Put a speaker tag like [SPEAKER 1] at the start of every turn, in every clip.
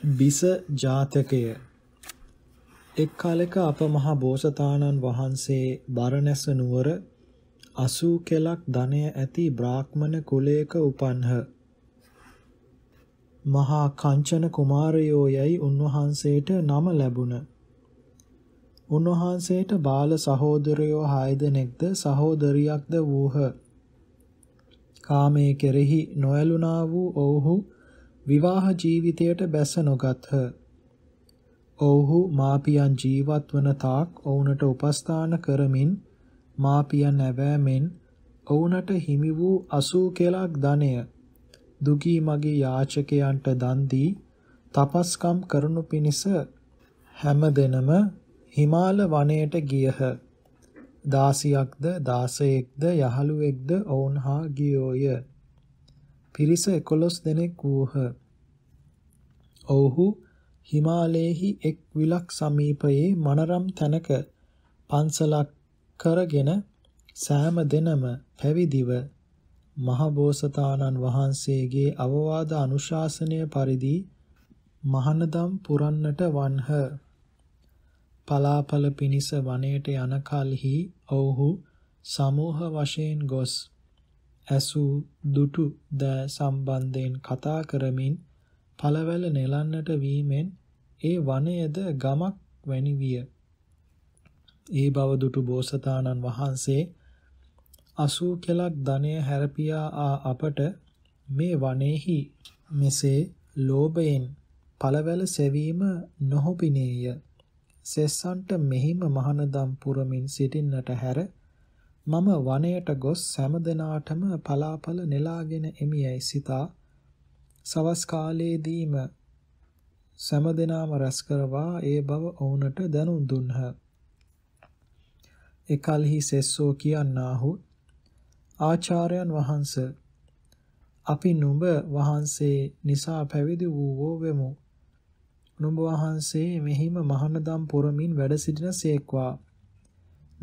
[SPEAKER 1] බිස ජාතකය එක් කාලෙක අප මහා බෝසතාණන් වහන්සේ බරණැස නුවර 80 කලක් ධනය ඇති බ්‍රාහ්මණ කුලයක උපන්හ. මහා කංචන කුමාරයෝ යයි උන්වහන්සේට නම ලැබුණ. උන්වහන්සේට බාල සහෝදරයෝ 6 දෙනෙක්ද සහෝදරියක්ද වූහ. කාමයේ කෙරෙහි නොයලුනා වූ ඔවුහු විවාහ ජීවිතයට බැස නොගත්හ. ඔවුහු මාපියන් ජීවත් වන තාක් ඔවුන්ට උපස්ථාන කරමින් මාපියන් ඇවෑමෙන් ඔවුන්ට හිමි වූ 80 කලක් ධනය දුගී මගේ යාචකයන්ට දන් දී තපස්කම් කරනු පිණිස හැම දිනම හිමාල වනයට ගියහ. දාසියක්ද දාසයෙක්ද යහළුවෙක්ද ඔවුන් හා ගියෝය. පිරිස 11 දෙනෙක් වූහ. ඔව්හු හිමාලයේහි එක් විලක් සමීපයේ මනරම් තැනක පන්සලක් කරගෙන සෑම දිනම පැවිදිව මහබෝසතාණන් වහන්සේගේ අවවාද අනුශාසනය පරිදි මහනදම් පුරන්නට වන්හ. පලාපල පිනිස වනයේට යන කලෙහි ඔව්හු සමූහ වශයෙන් ගොස් ඇසු දුටු ද සම්බන්ධයෙන් කතා කරමින් පළවැල නෙලන්නට වීමෙන් ඒ වනයේද ගමක් වැනි විය. ඒ බව දුටු බෝසතාණන් වහන්සේ අසූ කෙලක් ධනය හැරපියා ආ අපට මේ වනේහි මෙසේ ලෝභයෙන් පළවැල සෙවීම නොහොබිනේය. සෙස්සන්ට මෙහිම මහනදම් පුරමින් සිටින්නට හැර මම වනයට ගොස් සෑමදෙනාටම පලාපල නෙලාගෙන එමියයි සිතා සවස් කාලයේදීම සෑමදෙනාම රැස් කරවා ඒ බව ඔවුන්ට දැනුම් දුන්හ. එකල්හි සෙස්සෝ කියන්නාහු ආචාර්යන් වහන්ස අපි නුඹ වහන්සේ නිසා පැවිදි වූවෝ වෙමු. නුඹ වහන්සේ මෙහිම මහනදම් පුරමින් වැඩ සිටින සේක්වා.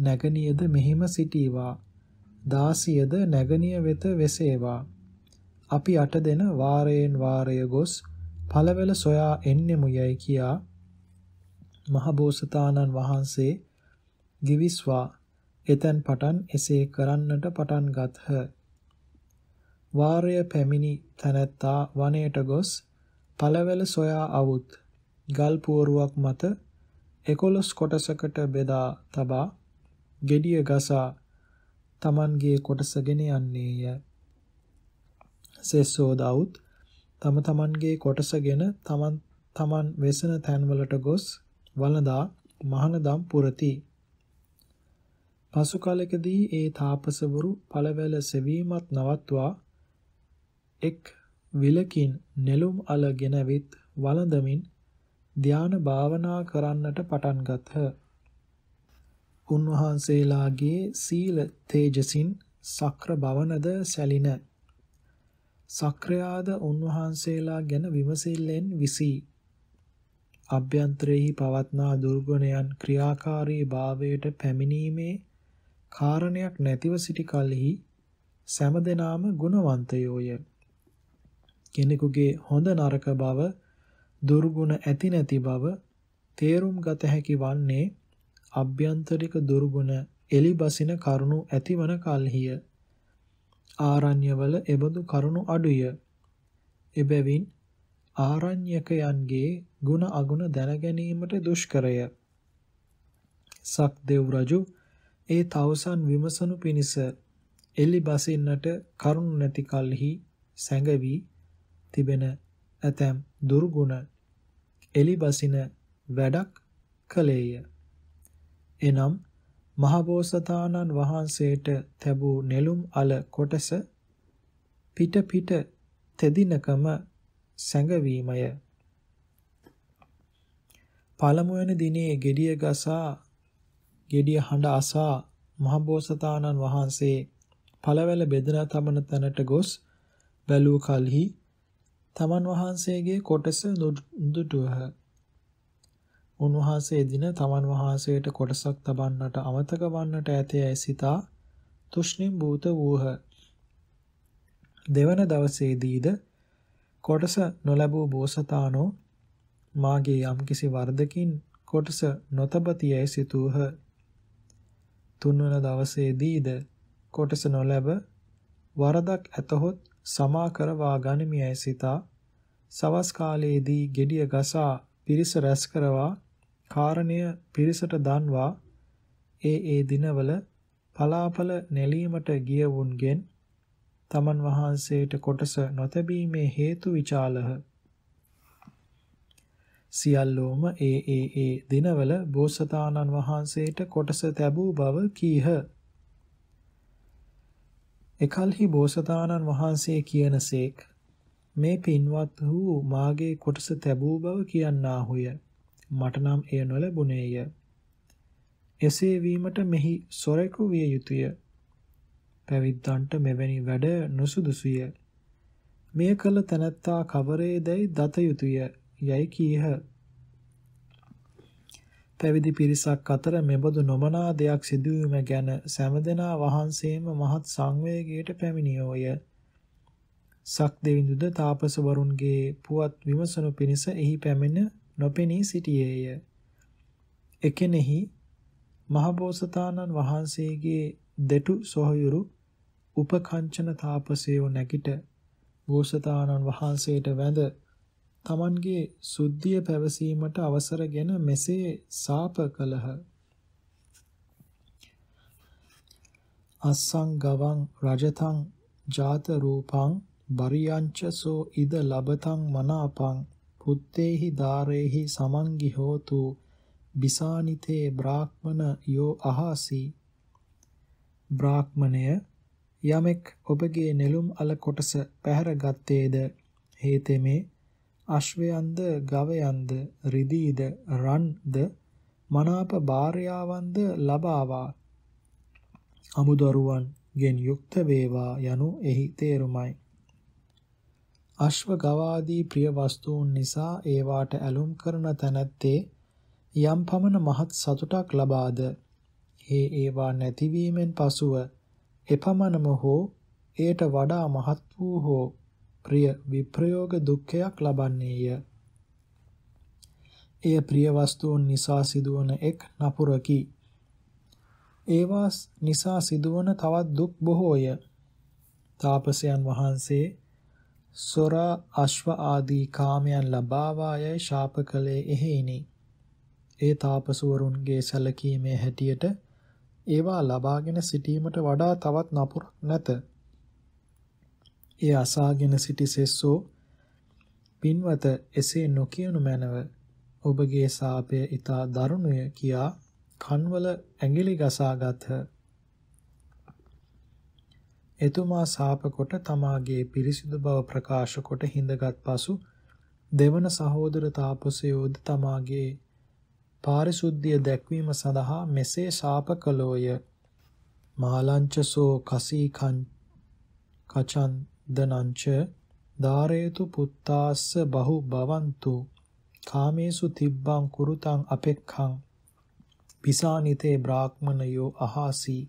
[SPEAKER 1] නැගණියද මෙහිම සිටීවා. දාසියද නැගණිය වෙත වෙසේවා. අපි අට දෙන වාරයෙන් වාරය ගොස් පළවැල සොයා එන්නෙමු යයි කියා මහබෝසතාණන් වහන්සේ ගිවිස්වා එතැන් පටන් එසේ කරන්නට පටන් ගත්හ. වාරය පැමිණි තැනැත්තා වනයට ගොස් පළවැල සොයා අවුත් ගල් පුවරුවක් මත එකොළොස් කොටසකට බෙදා තබා gediya ගසා Tamanගේ කොටස ගෙන යන්නේය. සෙසෝදවුත් තම Tamanගේ කොටසගෙන Taman Taman වෙසෙන තැන්වලට ගොස් වළඳා මහනදම් පුරති. පසු කාලෙකදී ඒ තාපසවරු පළවැල සෙවීමත් නවත්වා එක් විලකින් නෙළුම් අල ගෙනවිත් වළඳමින් ධාන භාවනා කරන්නට පටන් ගත්හ. උන්වහන්සේලාගේ සීල තේජසින් සක්‍ර භවනද සැලින සක්‍රයාද උන්වහන්සේලා ගැන විමසිල්ලෙන් විසී අභ්‍යන්තරෙහි පවත්නා දුර්ගුණයන් ක්‍රියාකාරී භාවයට පැමිණීමේ කාරණයක් නැතිව සිටි කලෙහි සෑමදෙනාම ගුණවන්තයෝය. කෙනෙකුගේ හොඳ නරක බව, දුර්ගුණ ඇති නැති බව තේරුම් ගත හැකි වන්නේ අභ්‍යන්තරික දුර්ගුණ එලිබසින කරුණු ඇතිවන කල්හිය. ආරණ්‍යවල එබඳු කරුණු අඩුය. එබැවින් ආරණ්‍යකයන්ගේ ගුණ අගුණ දැන ගැනීමට දුෂ්කරය. සක්දෙව් රජු ඒ තවුසන් විමසනු පිණිස එලිබසින්නට කරුණ නැති කල්හි සැඟවි තිබෙන ඇතැම් දුර්ගුණ එලිබසින වැඩක් කළේය. එනම් මහබෝසතාණන් වහන්සේට ලැබූ නෙළුම් අල කොටස පිට පිට තෙදිනකම සැඟවීමය පළමුවන දිනේ gediya gasa gediya හඬ අසා මහබෝසතාණන් වහන්සේ පළවැල බෙදලා තමන තැනට ගොස් බැලූ කලෙහි තමන් වහන්සේගේ කොටස දුටුවහ උන්වහන්සේ දින තමන් වහන්සේට කොටසක් තබන්නට අමතක වන්නට ඇතේයි සිතා තුෂ්ණිම් භූත වූහ. දෙවන දවසේදීද කොටස නොලැබූ බෝසතාණෝ මාගේ යම්කිසි වර්ධකින් කොටස නොතබතියයි සිතූහ. තුන්වන දවසේදීද කොටස නොලැබ වරදක් ඇතහොත් සමා කරවා ගනිමියයි සිතා සවස් කාලයේදී gediya ගසා පිරිස රැස් කරවා කාරණය පිරිසට දන්වා ඒ ඒ දිනවල පලාපල නෙලීමට ගියවුන්ගෙන් තමන් වහන්සේට කොටස නොතැබීමේ හේතු විචාලහ සියල්ලෝම ඒ ඒ ඒ දිනවල බෝසතාණන් වහන්සේට කොටස ලැබූ බව කීහ. එකල්හි බෝසතාණන් වහන්සේ කියනසේක් මේ පින්වත් වූ මාගේ කොටස ලැබූ බව කියන්නාහුය. මට නම් එය නොලැබුණේය. එසේ වීමට මෙහි සොරෙකු විය යුතුය. පැවිද්දන්ට මෙවැනි වැඩ නුසුදුසුය. මෙය කළ තැනැත්තා කවරේදැයි දත යුතුය යැයි කීහ. පැවිදි පිරිසක් අතර මෙබඳු නොමනා දෙයක් සිදුවීම ගැන සෑමදෙනා වහන්සේම මහත් සංවේගයට පැමිණියෝය. සක් දෙවිඳුද තාපසවරුන්ගේ පුවත් විමසනු පිණිස එහි පැමිණ නොපෙනී සිටියේය. එකෙනෙහි මහබෝසතාණන් වහන්සේගේ දෙටු සොහයුරු උපකංචන තාපසයෝ නැගිට බෝසතාණන් වහන්සේට වැඳ තමන්ගේ සුද්ධිය පැවසීමට අවසරගෙන මෙසේ සාප කළහ. අස්සං ගවං රජතං ජාත රූපං බරියංචසෝ ඉද ලබතං මනාපං පුත්තේහි ධාරේහි සමන්ගි හෝතු බිසානිතේ බ්‍රාහ්මන යෝ අහාසි බ්‍රාහ්මණය යමෙක් ඔබගේ නෙළුම් අල කොටස පැහැර ගත්තේද හේතෙමේ අශ්වයන්ද ගවයන්ද රිදීද රන්ද මනාප භාර්යාවන්ද ලබාවා අමුදරුවන් ගෙන් යුක්ත වේවා යනු එහි තේරුමයි අශ්ව ගවාදී ප්‍රිය වස්තුන් නිසා ඒවාට ඇලුම් කරන තැනැත්තේ යම් පමණ මහත් සතුටක් ලබාද හේ ඒවා නැතිවීමෙන් පසුව එපමණම හෝ එයට වඩා මහත් වූ හෝ ප්‍රිය විප්‍රයෝග දුක්ඛයක් ලබන්නේය. එය ප්‍රිය වස්තුන් නිසා සිදුවන එක් නපුරකි. ඒවා නිසා සිදුවන තවත් දුක් බොහෝය. තාපසයන් වහන්සේ සොරා අශ්ව ආදී කාමයන් ලබාවායයි ශාප කළේ එහෙයිනි. ඒ තාපසවරුන්ගේ සැලකීමේ හැටියට ඒවා ලබාගෙන සිටීමට වඩා තවත් නපුරක් නැත. ඒ අසාගෙන සිටි සෙස්සෝ පින්වත එසේ නොකියනු මැනව ඔබගේ සාපය ඊතා දරුණුය කියා කන්වල ඇඟිලි ගසාගත්හ එතුමා සාප කොට තමාගේ පිරිසිදු බව ප්‍රකාශ කොට හිඳගත් පසු දෙවන සහෝදර තාපසයෝද තමාගේ පාරිශුද්ධිය දැක්වීම සඳහා මෙසේ සාප කළෝය මාලංචසෝ කසීකං කචන්දනංච ධාරේතු පුත්තාස්ස බහු බවන්තු කාමේසු තිබ්බං කුරුතං අපෙක්ඛං පිසානිතේ බ්‍රාහ්මනයෝ අහාසී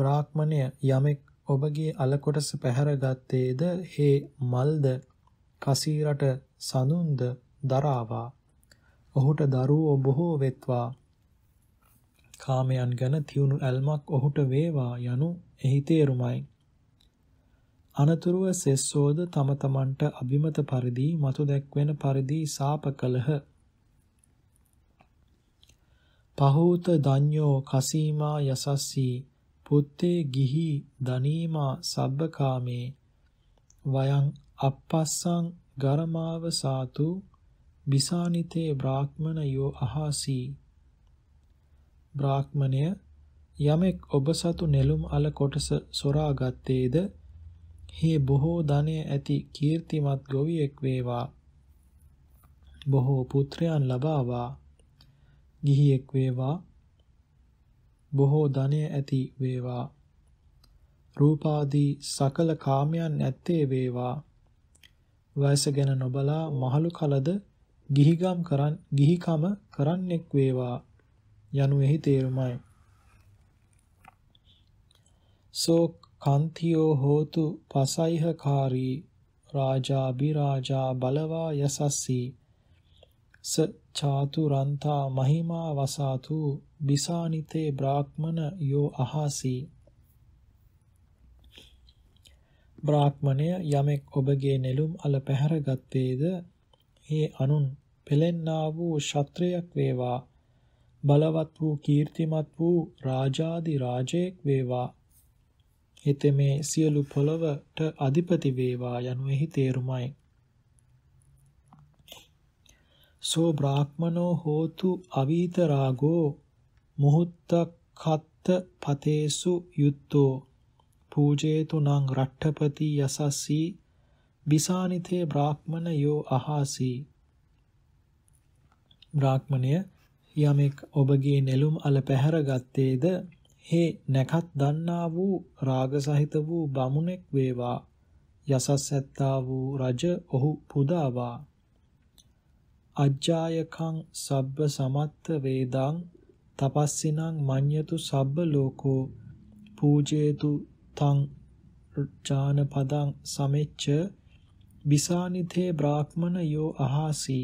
[SPEAKER 1] බ්‍රාහ්මණය යමෙක් ඔබගේ අලකොටස පැහැර ගත්තේද හේ මල්ද කසීරට සඳුන්ද දරාවා ඔහුට දරුවෝ බොහෝ වෙත්වා කාමයන් ගැන තියුණු ඇල්මක් ඔහුට වේවා යනු එහි තේරුමයි අනතුරුව සෙස්සෝද තම තමන්ට අභිමත පරිදි මතු දැක්වෙන පරිදි සාප කළහ. පහූත දඤ්ඤෝ කසීමා යසස්සී පුත්තේ ගිහි ධනීමා සබ්බකාමේ වයං අප්පස්සං ගරමාව සාතු බිසානිතේ බ්‍රාහ්මණයෝ අහාසි බ්‍රාහ්මණය යමෙක් ඔබ සතු නෙළුම් අල කොටස සොරා ගත්තේද හේ බොහෝ ධනය ඇති කීර්තිමත් ගොවියෙක් වේවා බොහෝ පුත්‍රයන් ලබාවා ගිහියෙක් වේවා බොහෝ ධනය ඇති වේවා. රූපාදී සකල කාමයන් ඇත්තේ වේවා. වයස ගැන නොබලා මහලු කලද ගිහිගම් කරන් ගිහිකම කරන්නෙක් වේවා යනු එහි තේරුමයි. සෝ කන්තියෝ හෝතු පසයිහකාරී රාජා බිරාජා බලවා යසස්සී ස චාතුරන්තා මහිමා වසාතු බිසානිතේ බ්‍රාහ්මන යෝ අහාසි බ්‍රාහ්මණය යමෙක් ඔබගේ නෙළුම් අල පැහැර ගත්තේද ඒ අනුන් පෙලෙන්නා වූ ශත්‍රයක් වේවා බලවත් වූ කීර්තිමත් වූ රාජාදි රාජයෙක් වේවා හිතේ මේ සියලු පොළවට අධිපති වේවා යනුෙහි තේරුමයි සෝ බ්‍රාහ්මනෝ හෝතු අවීත රාගෝ මුහුත්තකත්ත පතේසු යුත්තෝ පූජේතු නං රට්ඨපති යසස්සී බිසානිතේ බ්‍රාහ්මන යෝ අහාසි බ්‍රාහ්මණය යමෙක් ඔබගේ නෙළුම් අල පැහැරගත්තේද හේ නැකත් දන්නා වූ රාග සහිත වූ බමුණෙක් වේවා යසස් ඇත්තා වූ රජ ඔහු පුදාවා අජ්ජායකං සබ්බ සමත්ත වේදං තපස්සිනං මඤ්ඤතු සබ්බ ලෝකෝ පූජේතු තං ඥාන පදං සමෙච්ච විසානිතේ බ්‍රාහ්මණ යෝ අහාසි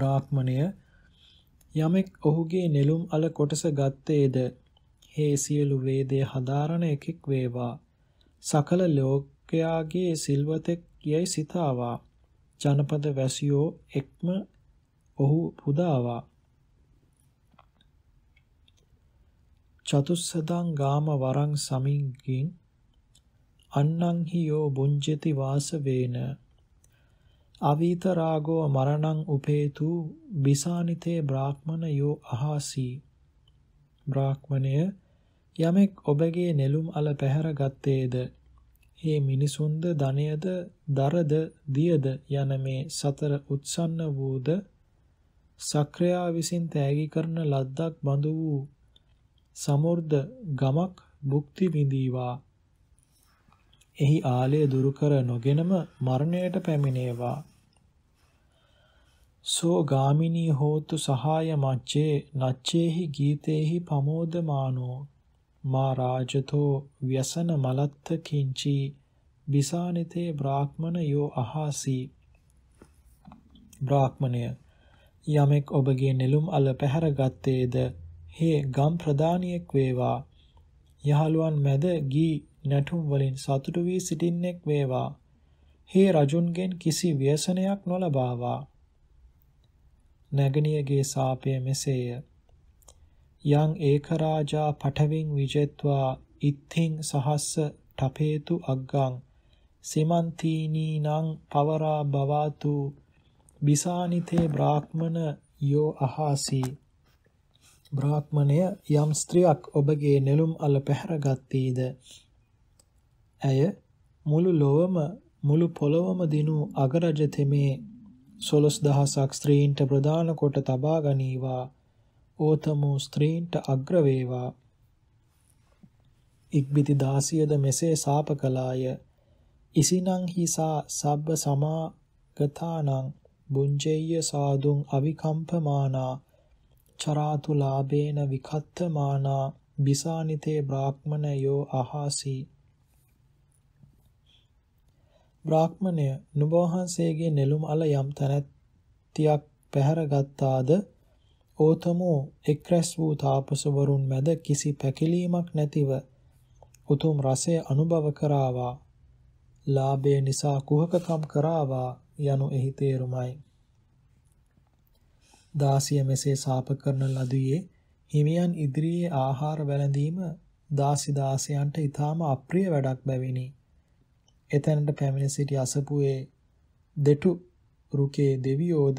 [SPEAKER 1] බ්‍රාහ්මණය යමෙක් ඔහුගේ නෙළුම් අල කොටස ගත්තේද හේ සියලු වේදේ හදාරණ එකෙක් වේවා සකල ලෝකයාගේ සිල්වතෙක් යයි සිතාවා ජනපද වැසියෝ එක්ම ඔහු පුදාවා චතුස්සදං ගාම වරං සමින්කින් අන්නං හියෝ බුඤ්ජති වාසවේන අවීත රාගෝ මරණං උපේතු බිසානිතේ බ්‍රාහ්මන යෝ අහාසී බ්‍රාහ්මණය යමෙක් ඔබගේ නෙළුම් අල පැහැර ගත්තේද මේ මිනිසුන්ද ධනයද දරද දියද යන මේ සතර උත්සන්න වූද සක්‍රයා විසින් තෑගි කරන ලද්දක් බඳු වූ සමෘද්ධ ගමක් භුක්ති විඳීවා එහි ආලය දුරු කර නොගෙනම මරණයට පැමිණේවා සෝ ගාමිනී හෝතු සහාය මච්චේ නච්චේහි ගීතේහි පමෝදමානෝ මා රාජතෝ ව්‍යසන මලත්ත කිංචි බිසානිතේ බ්‍රාහ්මණ යෝ අහාසි බ්‍රාහ්මණය යමෙක් ඔබගේ නෙළුම් අල පැහැර ගත්තේද හේ ගම් ප්‍රදානියෙක් වේවා යහළුවන් මැද ගී නැටුම් වලින් සතුටු වී සිටින්නෙක් වේවා හේ රජුන්ගෙන් කිසි ව්‍යසනයක් නොලබාවා නැගණියගේ සාපය මෙසේය යං ඒකරාජා පඨවින් විජෙත්වා ඉත්තිං සහස්ස ඨපේතු අග්ගං සීමන්තීනී නං පවරා බවාතු බිසානිතේ බ්‍රාහ්මන යෝ අහාසි බ්‍රාහ්මණය යම් ස්ත්‍රියක් ඔබගේ නෙළුම් අල පැහැරගත්තීද ඇය මුළු ලොවම මුළු පොළොවම දිනු අගරජ තෙමේ සොළොස් දහසක් ස්ත්‍රීන්ට ප්‍රධාන කොට තබා ගනීවා ඕතමෝ ස්ත්‍රීන්ට අග්‍ර වේවා. ඉක්බිති දාසියද මෙසේ සාප කළාය. ඉසිනං හිසා සබ්බ සමාගතානං බුංජෙය්‍ය සාදුං අවිකම්පමානා චරාතු ලාභේන විකත්තමානා බිසානිතේ බ්‍රාහ්මණයෝ අහාසි බ්‍රාහ්මණය නුඹ වහන්සේගේ නෙළුම් අල යම් තැනැත්තියක් පැහැර ගත්තාද ඕතමෝ එක්රැස් වූ තාපසවරුන් මැද කිසි පැකිලීමක් නැතිව උතුම් රසය අනුභව කරාවා. ලාභය නිසා කුහකකම් කරාවා යනු එහි තේරුමයි. දාසිය මෙසේ සාප කරන ලදුවේ හිමියන් ඉදිරියේ ආහාර වැළඳීම දාසි දාසයන්ට ඊටාම අප්‍රිය වැඩක් බැවිනි. එතැනට පැමිණ සිටි අසපුවේ දෙටු රුකේ දෙවියෝද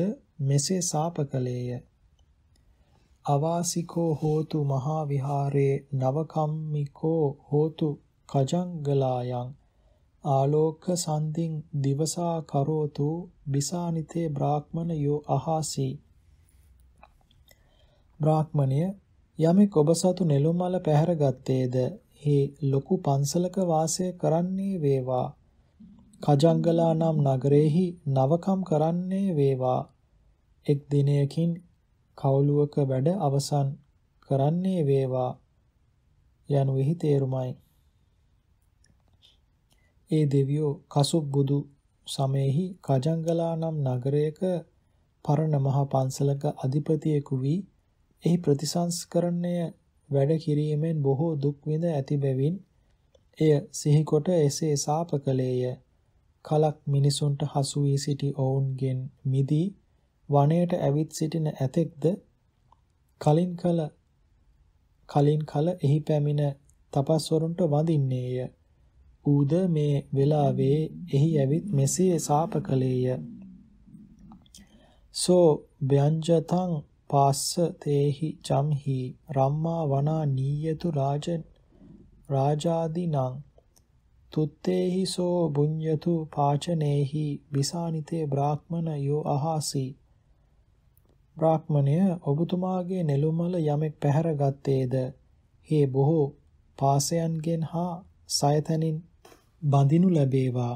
[SPEAKER 1] මෙසේ සාප කළේය. අවාසිකෝ හෝතු මහා විහාරේ නවකම්මිකෝ හෝතු කජංගලායන් ආලෝක සන්දින් දිවසා කරෝතු බිසානිතේ බ්‍රාහ්මණ යෝ අහාසි බ්‍රාහ්මණය යමෙක් ඔබ සතු නෙළුමල පැහැරගත්තේද ඒ ලොකු පන්සලක වාසය කරන්නේ වේවා කජංගලා නම් නගරෙහි නවකම් කරන්නේ වේවා එක් දිනයකින් කවුලුවක වැඩ අවසන් කරන්නේ වේවා යනුෙහි තේරුමයි. ඒ දෙවියෝ කසුප් බුදු සමයෙහි කජංගලා නම් නගරයක පරණ මහා පන්සලක අධිපතියෙකු වී එහි ප්‍රතිසංස්කරණය වැඩ කිරීමෙන් බොහෝ දුක් විඳ ඇති බැවින් එය සිහිකොට එසේ සාප කළේය. කලක් මිනිසුන්ට හසු වී සිටි ඔවුන්ගෙන් මිදී වනයේට ඇවිත් සිටින ඇතෙක්ද කලින් කල කලින් කල එහි පැමිණ තපස්වරුන්ට වඳින්නේය. ඌද මේ වෙලාවේ එහි ඇවිත් මෙසේ සාප කළේය. සෝ ව්‍යංජතං පාස්ස තේහි චම්හි රම්මා වනා නීයතු රාජන් රාජාදිනං තුත්තේහි සෝ බුඤ්යතු පාචනේහි විසානිතේ බ්‍රාහ්මන යෝ අහාසි බ්‍රාහ්මණය ඔබතුමාගේ නෙළුමල යමෙක් පැහැර ගත්තේද හේ බොහෝ පාසයන්ගෙන් හා සයතනින් බඳිනු ලැබේවා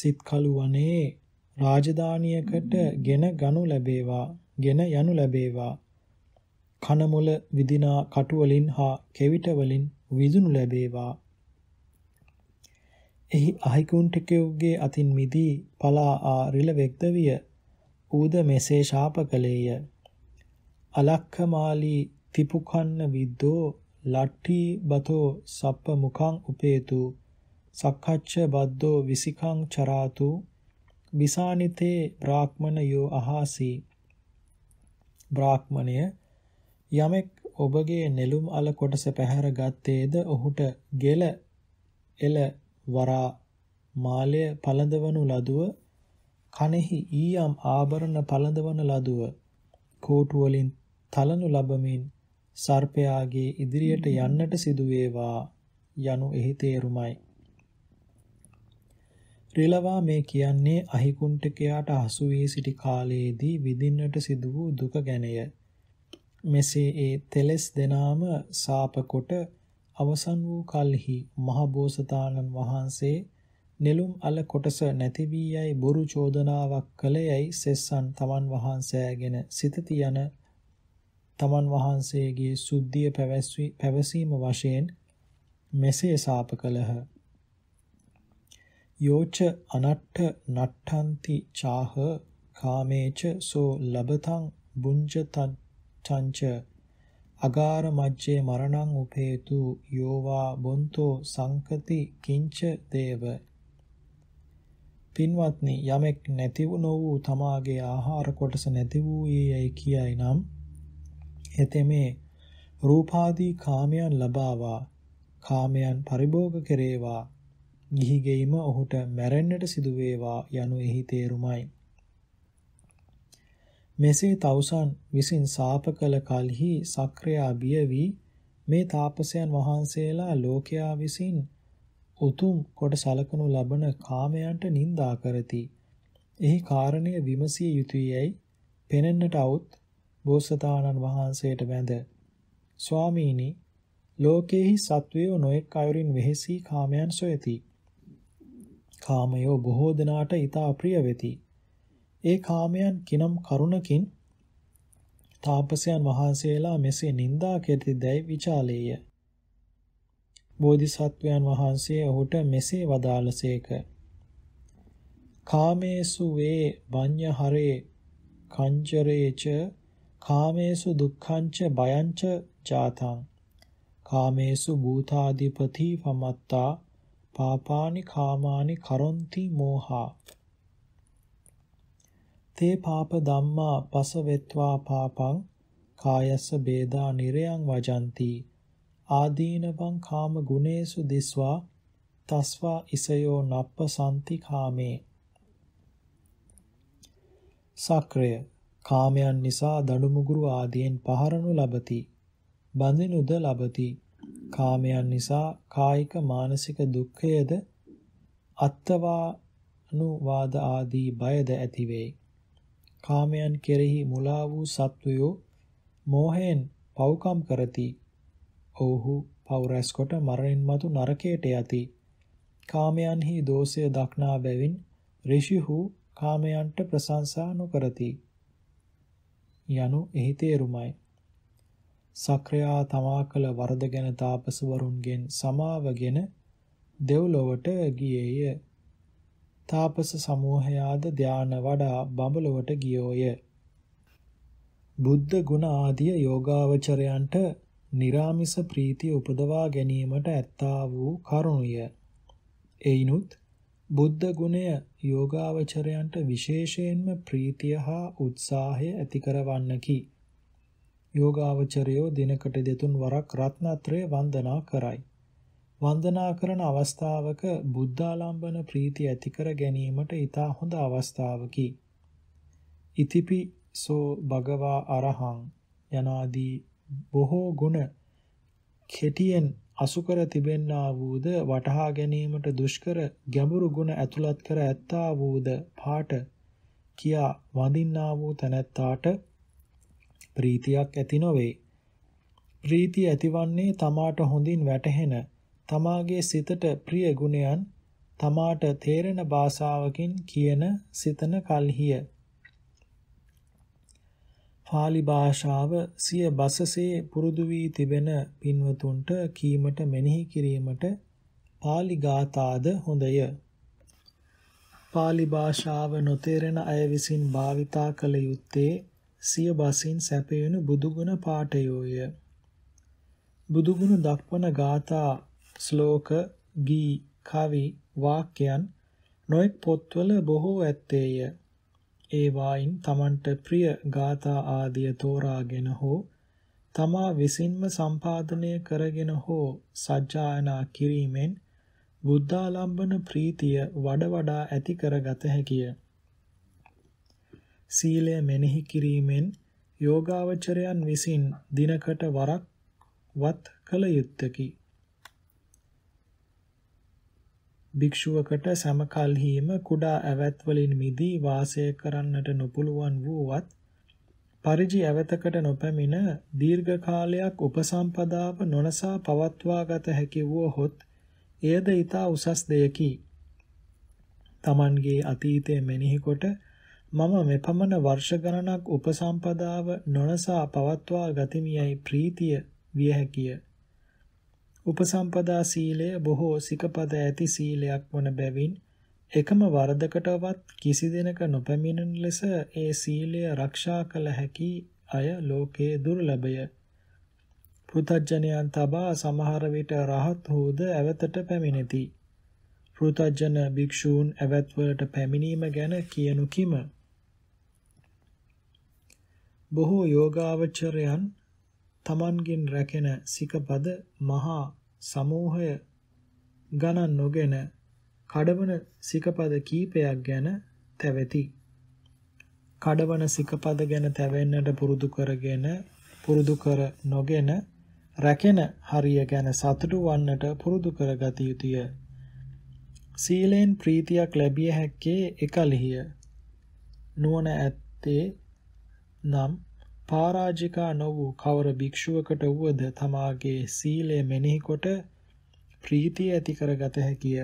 [SPEAKER 1] සිත් කළු වනේ රාජධානියකට ගෙන ගනු ලැබේවා ගෙන යනු ලැබේවා කනමුල විදිනා කටුවලින් හා කෙවිට වලින් විදුණු ලැබේවා එහි අහිකුන්ටිකෙව්ගේ අතින් මිදී පලා ආ රිලවෙක්ද විය ඌද මෙසේ ශාප කළේය. අලක්ඛමාලී තිපුකන්න විද්දෝ ලට්ටි බතෝ සප්ප මුඛං උපේතු සක්ඛච්ඡ බද්දෝ විසිකං චරාතු විසානිතේ බ්‍රාහ්මණයෝ අහාසි බ්‍රාහ්මණය යමෙක් ඔබගේ නෙළුම් අල කොටස පැහැර ගත්තේද ඔහුට ගෙල එල වරා මාලය පළඳවනු ලදුව කනෙහි ඊයම් ආභරණ පළඳවන ලදුව කෝටු වලින් තලනු ලබමින් සර්පයාගේ ඉදිරියට යන්නට සිදු වේවා යනු එහි තේරුමයි. රිලවා මේ කියන්නේ අහිකුණ්ඨකයාට හසු වී සිටි කාලයේදී විඳින්නට සිදු වූ දුක ගැනය. මෙසේ ඒ තෙලස් දෙනාම සාප කොට අවසන් වූ කල්හි මහ බෝසතාණන් වහන්සේ නෙළුම් අල කොටස නැති වී යයි බොරු චෝදනාවක් කළේයි සෙස්සන් තමන් වහන්සේගෙන සිත තියන තමන් වහන්සේගේ සුද්ධිය පැවසීම වශයෙන් මෙසේ සාප කළහ යෝච අනට්ඨ නට්ඨන්ති චාහ කාමේච සෝ ලබතං බුඤ්ජ තංච අගාර මජ්ජේ මරණං උපේතු යෝවා බොන්තෝ සංකති කිංච දේව පින්වත්නි යමෙක් නැතිව නොවූ තමාගේ ආහාර කොටස නැති වූයේයි කියයි නම් එතෙමේ රූපාදී කාමයන් ලබාවා කාමයන් පරිභෝග කෙරේවා ගිහිගෙයිම ඔහුට මැරෙන්නට සිදු වේවා යනු එහි තේරුමයි මෙසේ තවුසන් විසින් සාප කළ කලෙහි සක්‍රියා බිය වී මේ තාපසයන් වහන්සේලා ලෝකයා විසින් උතුම් කොට සලකනු ලබන කාමයන්ට නින්දා කරති. එහි කාරණය විමසිය යුතුයයි පෙනෙන්නට අවුත් බෝසතාණන් වහන්සේට වැඳ. ස්වාමීනි ලෝකෙහි සත්වයෝ නොයෙක් අයුරින් වෙහෙසී කාමයන් සොයති. කාමයෝ බොහෝ දෙනාට ඊතා ප්‍රිය වෙති. ඒ කාමයන් කිනම් කරුණකින් තාපසයන් වහන්සේලා මෙසේ නින්දා කෙරෙති දැයි විචාලේය. බෝධිසත්වයන් වහන්සේ ඔහුට මෙසේ වදාළසේක. කාමේසු වේ වඤ්ඤහරේ කංචරේච කාමේසු දුක්ඛංච බයංච ජාතං කාමේසු භූතාදිපති පමත්තා පාපානි කාමානි කරොන්ති මෝහා තේ පාප ධම්මා පසවෙත්වා පාපං කායස්ස බේදා නිරයන් වජන්ති ආදීනවං කාම ගුණේසු දිස්වා තස්වා ඉසයෝ නප්ප සම්ති කාමේ සක්‍රය කාමයන් නිසා දඬු මුගුරු ආදීන් පහරනු ලබති බඳිනුද ලබති කාමයන් නිසා කායික මානසික දුක්ඛයද අත්තවානුවාද ආදී බයද ඇතිවේ කාමයන් කෙරෙහි මුලා වූ සත්වයෝ මෝහයෙන් පව්කම් කරති ඔවුහු පව රැස්කොට මරණින් මතු නරකයට යති. කාමයන්හි දෝෂය දක්නා බැවින් ඍෂිහු කාමයන්ට ප්‍රශංසා නොකරති. යනු එහි තේරුමයි. සක්‍රයා තමා කළ වරද ගැන තාපසවරුන්ගෙන් සමාවගෙන දෙව්ලොවට ගියේය. තාපස සමූහයාද ධාන වඩා බඹලොවට ගියෝය. බුද්ධ ගුණ ආදී යෝගාවචරයන්ට निराமிස ප්‍රීතිය උපදවා ගැනීමට ඇත්තා වූ කරුණය. එයිනුත් බුද්ධ ගුණය යෝගාවචරයන්ට විශේෂයෙන්ම ප්‍රීතිය හා උත්සාහය ඇති කරවන්නකි. යෝගාවචරයෝ දිනකට දෙතුන් වරක් රත්නත්‍රය වන්දනා කරයි. වන්දනා කරන අවස්ථාවක බුද්ධාලම්බන ප්‍රීතිය ඇති කර ගැනීමට ඊතා හොඳ අවස්ථාවකි. ඉතිපි සෝ භගවා අරහං යනාදී බොහෝ ගුණ කෙටියෙන් අසුකර තිබෙන්නා වූද වටහා ගැනීමට දුෂ්කර ගැඹුරු ගුණ ඇතුළත් කර ඇත්තා වූද පාට කියා වඳින්නා වූ තැනැත්තාට ප්‍රීතියක් ඇති නොවේ. ප්‍රීතිය ඇතිවන්නේ තමාට හොඳින් වැටහෙන තමාගේ සිතට ප්‍රිය ගුණයන් තමාට තේරෙන භාෂාවකින් කියන සිතන කල්හිය. pāli භාෂාව සිය බසසේ පුරුදු වී තිබෙන පින්වතුන්ට කීමට මෙනෙහි කිරීමට pāli ගාථාද හොඳය. pāli භාෂාව නොතේරෙන අය විසින් භාවිතා කළ යුත්තේ සිය බසින් සැපයුණු බුදුගුණ පාඨයෝය. බුදුගුණ දක්වන ගාථා ශ්ලෝක ගී කවි වාක්‍යයන් නොඑක් පොත්වල බොහෝ ඇත්තේය. ඒවායින් තමන්ට ප්‍රිය ගාථා ආදිය තෝරාගෙන හෝ තමා විසින්ම සම්පාදනය කරගෙන හෝ සජ්ජායනා කිරීමෙන් බුද්ධාලම්බන ප්‍රීතිය වඩ වඩා ඇති කරගත හැකිය. සීලය මෙනෙහි කිරීමෙන් යෝගාවචරයන් විසින් දිනකට වරක් වත් කළ යුත්තකි. භික්ෂුවකට සමකල්හිම කුඩා ඇවැත් වලින් මිදී වාසය කරන්නට නොපුළුවන් වූවත් පරිජි ඇවතකට නොපැමිණ දීර්ඝ කාලයක් උපසම්පදාව නොනසා පවත්වාගත හැකි වුවහොත් එයද ඊතා උසස් දෙයකි. Tamanගේ අතීතය මෙනෙහි කොට මම මෙපමණ වර්ෂ ගණනක් උපසම්පදාව නොනසා පවත්වා ගතිමියයි ප්‍රීතිය විය හැකිය. උපසම්පදා සීලය බොහෝ සිකපද ඇති සීලයක් වන බැවින් එකම වරදකටවත් කිසිදිනක නොපැමිණෙන ලෙස ඒ සීලය රක්ෂා කළ හැකි අය ලෝකයේ දුර්ලභය. පෘථජ්ජනයන් තබා සමහර විට රහත් වූද ඇවතට පැමිණෙති. පෘථජ්ජන භික්ෂූන් ඇවැත්වලට පැමිණීම ගැන කියනු කිම? බොහෝ යෝගාවචරයන් තමන්ගෙන් රැකෙන සිකපද මහා සමෝහය ගණන් නොගෙන කඩවන සිකපද කීපයක් ගැන තැවෙති. කඩවන සිකපද ගැන තැවෙන්නට පුරුදු කරගෙන පුරුදු කර නොගෙන රැකෙන හරිය ගැන සතුටු වන්නට පුරුදු කරගත යුතුය. සීලෙන් ප්‍රීතියක් ලැබිය හැක්කේ එකලිහිය. නුවණ ඇත්තේ නම් පරාජිකා නො වූ කවර භික්ෂුවකට වුවද තමාගේ සීලය මෙනෙහි කොට ප්‍රීතිය ඇති කරගත හැකිය.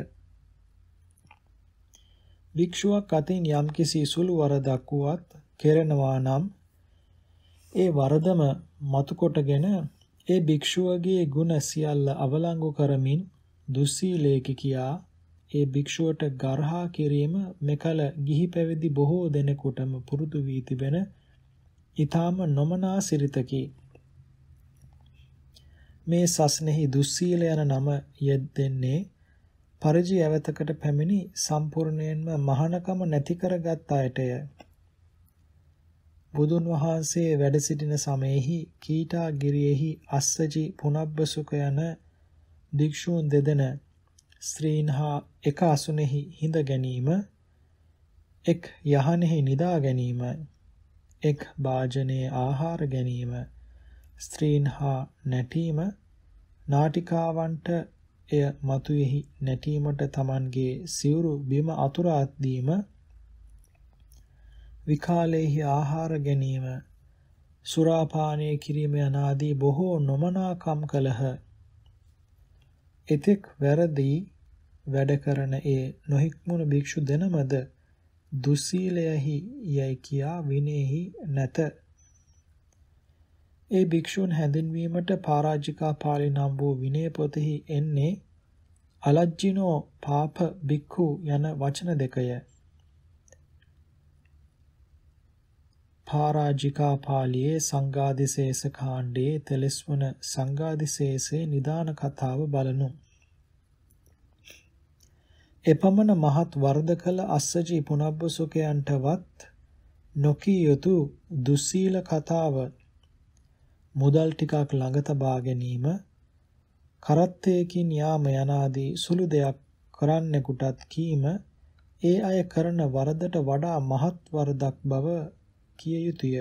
[SPEAKER 1] භික්ෂුවක් අතින් යම්කිසි සුළු වරදක් වුවත් කෙරෙනවා නම් ඒ වරදම මතු කොටගෙන ඒ භික්ෂුවගේ ගුණ සියල්ල අවලංගු කරමින් දුස්සීලේකි කියා ඒ භික්ෂුවට ගර්හා කිරීම මෙකල ගිහි පැවිදි බොහෝ දෙනෙකුටම පුරුදු වී තිබෙන ඊ타ම නොමනා සිරිතකි. මේ සස්නෙහි දුස්සීල යන නම යෙදෙන්නේ පරිජි ඇවතකට පැමිණි සම්පූර්ණයෙන්ම මහානකම නැති කරගත් අයටය. බුදුන් වහන්සේ වැඩ සිටින සමයෙහි කීටාගිරියෙහි අස්සජි පුනබ්බසුක යන භික්ෂූන් දෙදෙන ස්ත්‍රීන් හා එක අසුනේහි හිඳ ගැනීම එක් යහනෙහි නිදා ගැනීමයි. එක් භාජනයේ ආහාර ගැනීම ස්ත්‍රීන් හා නැටීම නාටිකාවන්ට එය මතුයෙහි නැටීමට Tamanගේ සිවුරු බිම අතුරාත් දීම විකාලේහි ආහාර ගැනීම සුරාපානය කිරීම යනාදී බොහෝ නොමනාකම් කළහ එතෙක් වැරදි වැඩ කරන ඒ නොහික්මුණු භික්ෂු දෙනමද දුසීලයහි යයි කියා විනේහි නැත. ඒ භික්ෂූන් හැඳින්වීමට පරාජිකා පාළි නම් වූ විනය පොතෙහි එන්නේ අලජ්ජිනෝ පාප භික්ඛු යන වචන දෙකය. පරාජිකා පාළියේ සංගාදිශේෂ කාණ්ඩයේ තෙලස්වන සංගාදිශේෂේ නිදාන කතාව බලනු. එපමණ මහත් වරද කළ අස්සජී පුනබ්බ සුකයන්ටවත් නොකිය යුතු දුස්සීල කතාව මුදල් ටිකක් ළඟ තබා ගැනීම කරත්තයකින් යාම යනාදී සුළු දෙයක් කරන්නෙකුටත් කීම ඒ අය කරන වරදට වඩා මහත් වරදක් බව කිය යුතුය.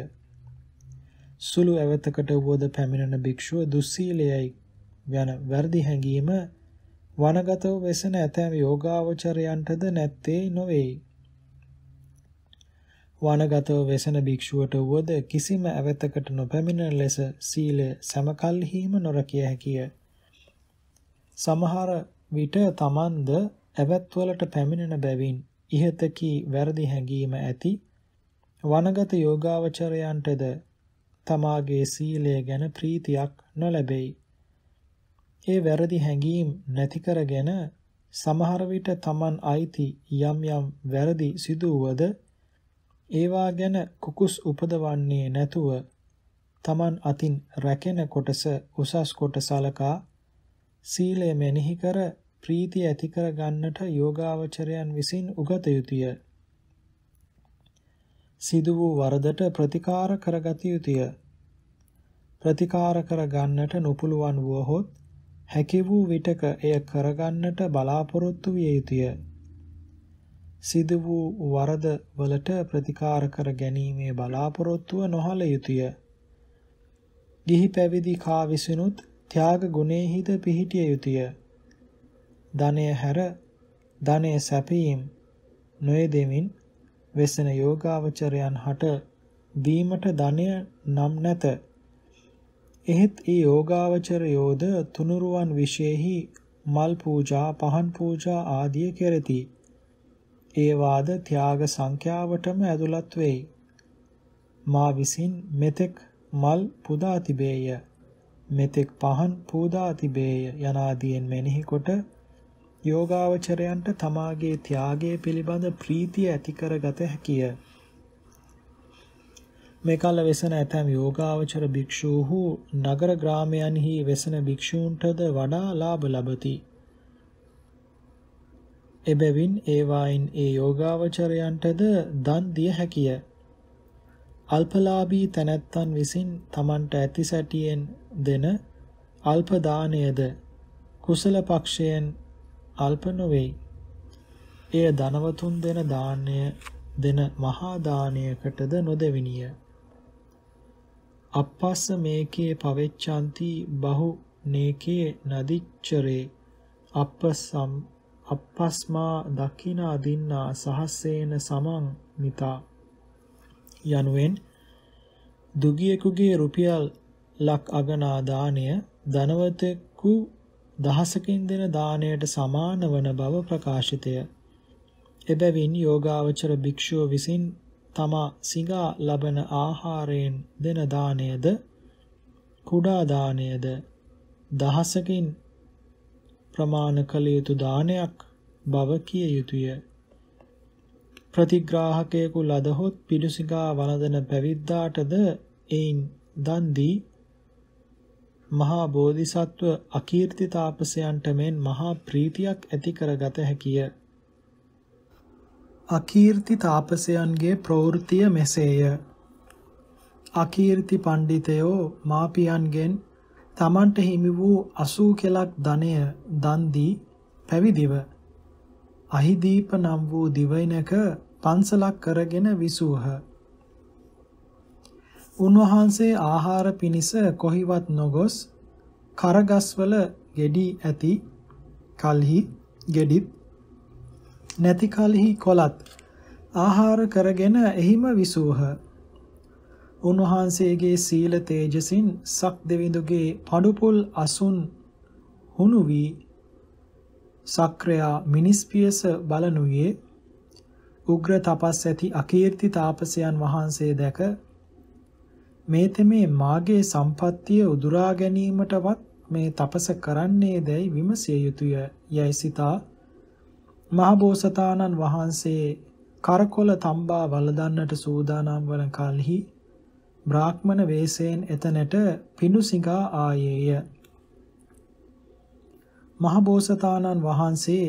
[SPEAKER 1] සුළු ඇවතකට වුවද පැමිණෙන භික්ෂුව දුස්සීලයයි යන වැරදි හැඟීම වනගතව වෙසෙන ඇතැම් යෝගාවචරයන්ටද නැත්තේ නොවේයි. වනගතව වෙසෙන භික්ෂුවට වුවද කිසිම ඇවතකට නොපැමිණෙන ලෙස සීලය සමකල්හිම නොරකිය හැකිය. සමහර විට තමන්ද ඇවත්වලට පැමිණෙන බැවින් ඉහතකී වැරදි හැඟීම ඇති වනගත යෝගාවචරයන්ටද තමාගේ සීලය ගැන ප්‍රීතියක් නොලැබෙයි. ඒ වැරදි හැඟීම් නැතිකරගෙන සමහර විට Taman අයිති යම් යම් වැරදි සිදුවද ඒවා ගැන කුකුස් උපදවන්නේ නැතුව Taman අතින් රැකෙන කොටස උසස් කොට සලකා සීලය මෙනෙහි කර ප්‍රීතිය ඇති කර ගන්නට යෝගාවචරයන් විසින් උගත යුතුය. සිදු වූ වරදට ප්‍රතිකාර කරගත යුතුය. ප්‍රතිකාර කර ගන්නට නොපුළුවන් වුවහොත් හැකි වූ විටක එය කරගන්නට බලාපොරොත්තු විය යුතුය. සිදු වූ වරද වලට ප්‍රතිකාර කර ගැනීමේ බලාපොරොත්තුව නොහළ යුතුය. ගිහි පැවිදි කා විසිනුත් ත්‍යාග ගුණෙහිද පිහිටිය යුතුය. ධනය හැර ධනය සැපීම් නොයදෙමින් වෙසෙන යෝගාවචරයන් හට දීමට ධනය නම් නැත. එහෙත් ඒ යෝගාවචරයෝද තුනුරුවන් විශේෂෙහි මල් පූජා පහන් පූජා ආදිය කෙරෙති. ඒවාද ත්‍යාග සංඛ්‍යාවටම ඇතුළත් වෙයි. මා විසින් මෙතෙක් මල් පුදා තිබේය. මෙතෙක් පහන් පූදා තිබේය යනාදීන් මෙනෙහි කොට යෝගාවචරයන්ට තමාගේ ත්‍යාගය පිළිබඳ ප්‍රීතිය ඇති කරගත හැකිය. මේ කල වෙසෙන ඇතැම් යෝගාවචර භික්ෂූහු නගර ග්‍රාමයන්හි වෙසෙන භික්ෂූන්ටද වඩා ලාභ ලබති. එබැවින් ඒවායින් ඒ යෝගාවචරයන්ටද දන් දිය හැකිය. අල්පලාභී තැනැත්තන් විසින් තමන්ට ඇති සැටියෙන් දෙන අල්ප දාණයද කුසල පක්ෂයෙන් අල්ප නොවේයි. එය ධනවතුන් දෙන දාණය දෙන මහා දාණයකටද නොදෙවිනිය. අප්පස්ස මේකේ පවෙච්ඡanti බහු නේකේ නදිච්චරේ අප්පසම් අප්පස්මා දකින අදින්නා සහස්සේන සමං මිතා යනුවෙන් දුගියෙකුගේ රුපියල් ලක් අගනා දාණය ධනවතෙකු දහසකින් දෙන දාණයට සමාන වන බව ප්‍රකාශිතය. එබැවින් යෝගාවචර භික්ෂුව විසින් තමා සිඟා ලබන ආහාරයෙන් දෙන දාණයද කුඩා දාණයද දහසකින් ප්‍රමාණ කළ යුතු දානයක් බව කිය යුතුය ප්‍රතිග්‍රාහකයෙකු ලදහොත් පිඩුසිඟා වළඳන පැවිද්දාටද එයින් දන් දී මහා බෝධිසත්ව අකීර්ති තාපසයන්ට මෙන් මහා ප්‍රීතියක් ඇති කරගත හැකිය අකීර්ති තාපසයන්ගේ ප්‍රවෘතිය මෙසේය. අකීර්ති පඬිතයෝ මාපියන්ගෙන් තමන්ට හිමි වූ 80 කලක් ධනය දන් දී පැවිදිව අහිදීප නම් වූ දිවයිනක පන්සලක් කරගෙන විසූහ. උන්වහන්සේ ආහාර පිණිස කොහිවත් නොගොස් කරගස්වල ගෙඩි ඇති කල්හි ගෙඩිත් නැති කලෙහි කොලත් ආහාර කරගෙන එහිම විසූහ. උන්වහන්සේගේ සීල තේජසින් සක් දෙවිඳුගේ පඩුපුල් අසුන් හුණු වී සක්‍රයා මිනිස් පියස බලනුයේ උග්‍ර තපස් ඇති අකීර්ති තාපසයන් වහන්සේ දැක මේ තෙමේ මාගේ සම්පත්තිය උදුරා ගැනීමටවත් මේ තපස කරන්නේ දැයි විමසිය යුතුය යයි සිතා මහබෝසතාණන් වහන්සේ කරකොල තම්බා වළදන්නට සූදානම් වන කලෙහි බ්‍රාහ්මණ වේසයෙන් එතනට පිඬුසිඟා ආයේය. මහබෝසතාණන් වහන්සේ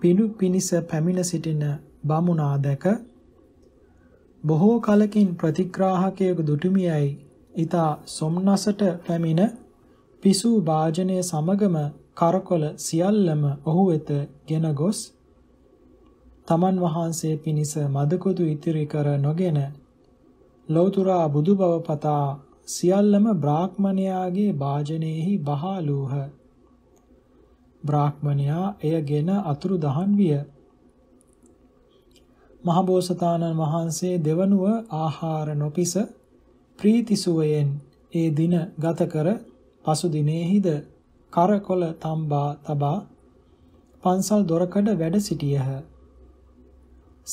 [SPEAKER 1] පිඬු පිනිස පැමිණ සිටින බමුණා දැක බොහෝ කලකින් ප්‍රතිග්‍රාහකයෙකු දුටුමියයි ඊතා සොම්නසට පැමිණ පිසු වාජනය සමගම කරකොල සියල්ලම ඔහු වෙත ගෙන ගොස් තමන් වහන්සේ පිණිස මදකුතු ඉතිරි කර නොගෙන ලෞතුරා බුදු බව පතා සියල්ලම බ්‍රාහ්මණයාගේ වාජනයෙහි බහාලූහ බ්‍රාහ්මණයා එයගෙන අතුරු දහන් විය මහබෝසතාණන් වහන්සේ දෙවනුව ආහාර නොපිස ප්‍රීතිසුවයෙන් ඒ දින ගත කර පසු දිනෙහිද කරකොල තම්බා තබා පන්සල් දොරකඩ වැඩ සිටියහ.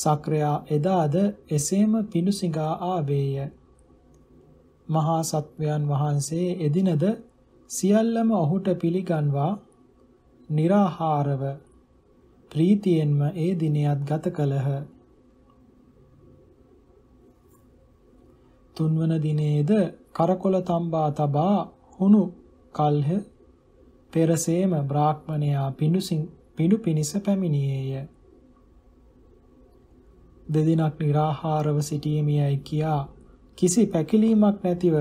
[SPEAKER 1] සක්‍රයා එදාද එසේම පිණුසිඟා ආවේය. මහා සත්වයන් වහන්සේ එදිනද සියල්ලම ඔහුට පිළිගන්වා निराහාරව ප්‍රීතියෙන්ම ඒ දිනයත් ගත කළහ. තුන්වන දිනේද කරකොල තම්බා තබා හුණු කල්හ පෙරසේම බ්‍රාහ්මණයා පිඬුසින් පිඬු පිනිස පැමිණියේය. දෙදිනක් निराහාරව සිටීමේයි කියා කිසි පැකිලීමක් නැතිව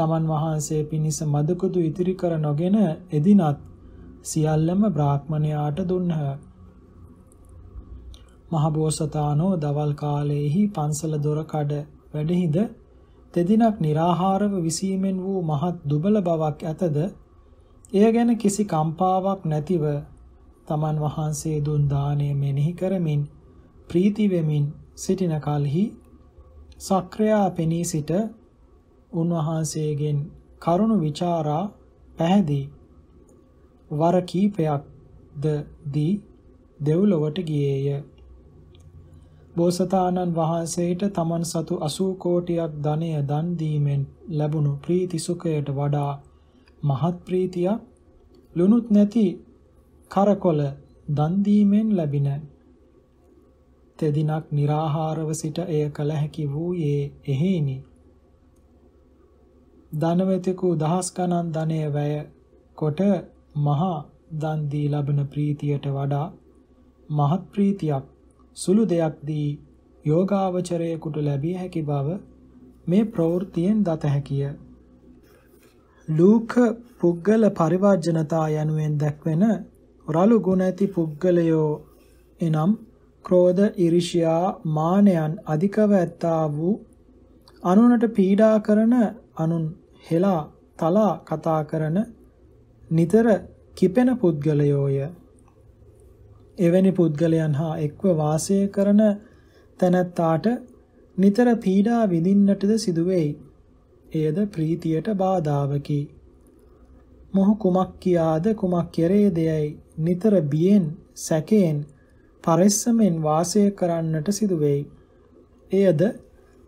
[SPEAKER 1] තමන් වහන්සේ පිනිස මදකුදු ඉතිරි කර නොගෙන එදිනත් සියල්ලම බ්‍රාහ්මණයාට දුන්හ. මහබෝසතාණෝ දවල් කාලයේහි පන්සල දොර කඩ වැඩහිඳ දෙදිනක් निराහාරව විසීමෙන් වූ මහත් දුබල බවක් ඇතද එය ගැන කිසි කම්පාවක් නැතිව තමන් වහන්සේ දුන් දාණය මෙනෙහි කරමින් ප්‍රීති වෙමින් සිටින කලෙහි සක්‍රියා පෙනී සිට උන්වහන්සේගෙන් කරුණු විචාරා පැහැදී වර කීපයක්ද දී දෙව්ලොවට ගියේය. බෝසතාණන් වහන්සේට තමන් සතු 80 කෝටියක් ධනය දන් දීමෙන් ලැබුණු ප්‍රීති සුඛයට වඩා මහත් ප්‍රීතියක් ලුණුත් නැති කරකොල දන් දීමෙන් ලැබින තෙදිනක් निराහාරව සිට එය කළ හැකි වූයේ එහෙයිනි ධනවතෙකු දහස් ගණන් ධනය වැය කොට මහා දන් දී ලබන ප්‍රීතියට වඩා මහත් ප්‍රීතියක් සුළු දෙයක් දී යෝගාවචරයෙකුට ලැබිය හැකි බව මේ ප්‍රවෘත්තියෙන් දත හැකිය ලූක පුද්ගල පරිවර්ජනතා යනුවෙන් දැක්වෙන රළු ගුණ ඇති පුද්ගලයෝ එනම් ක්‍රෝධ iriසියා මානයන් අධිකව ඇත්තා වූ අනුනට පීඩා කරන අනුන් හෙලා තලා කතා කරන නිතර කිපෙන පුද්ගලයෝය එවැනි පුද්ගලයන් හා එක්ව වාසය කරන තැනැත්තාට නිතර පීඩා විඳින්නටද සිදුවේයි එයද ප්‍රීතියට බාධාවකි. මොහු කුමක් කියාද කුමක් කෙරේදයයි නිතර බියෙන් සැකයෙන් පරිස්සමෙන් වාසය කරන්නට සිදුවෙයි. එයද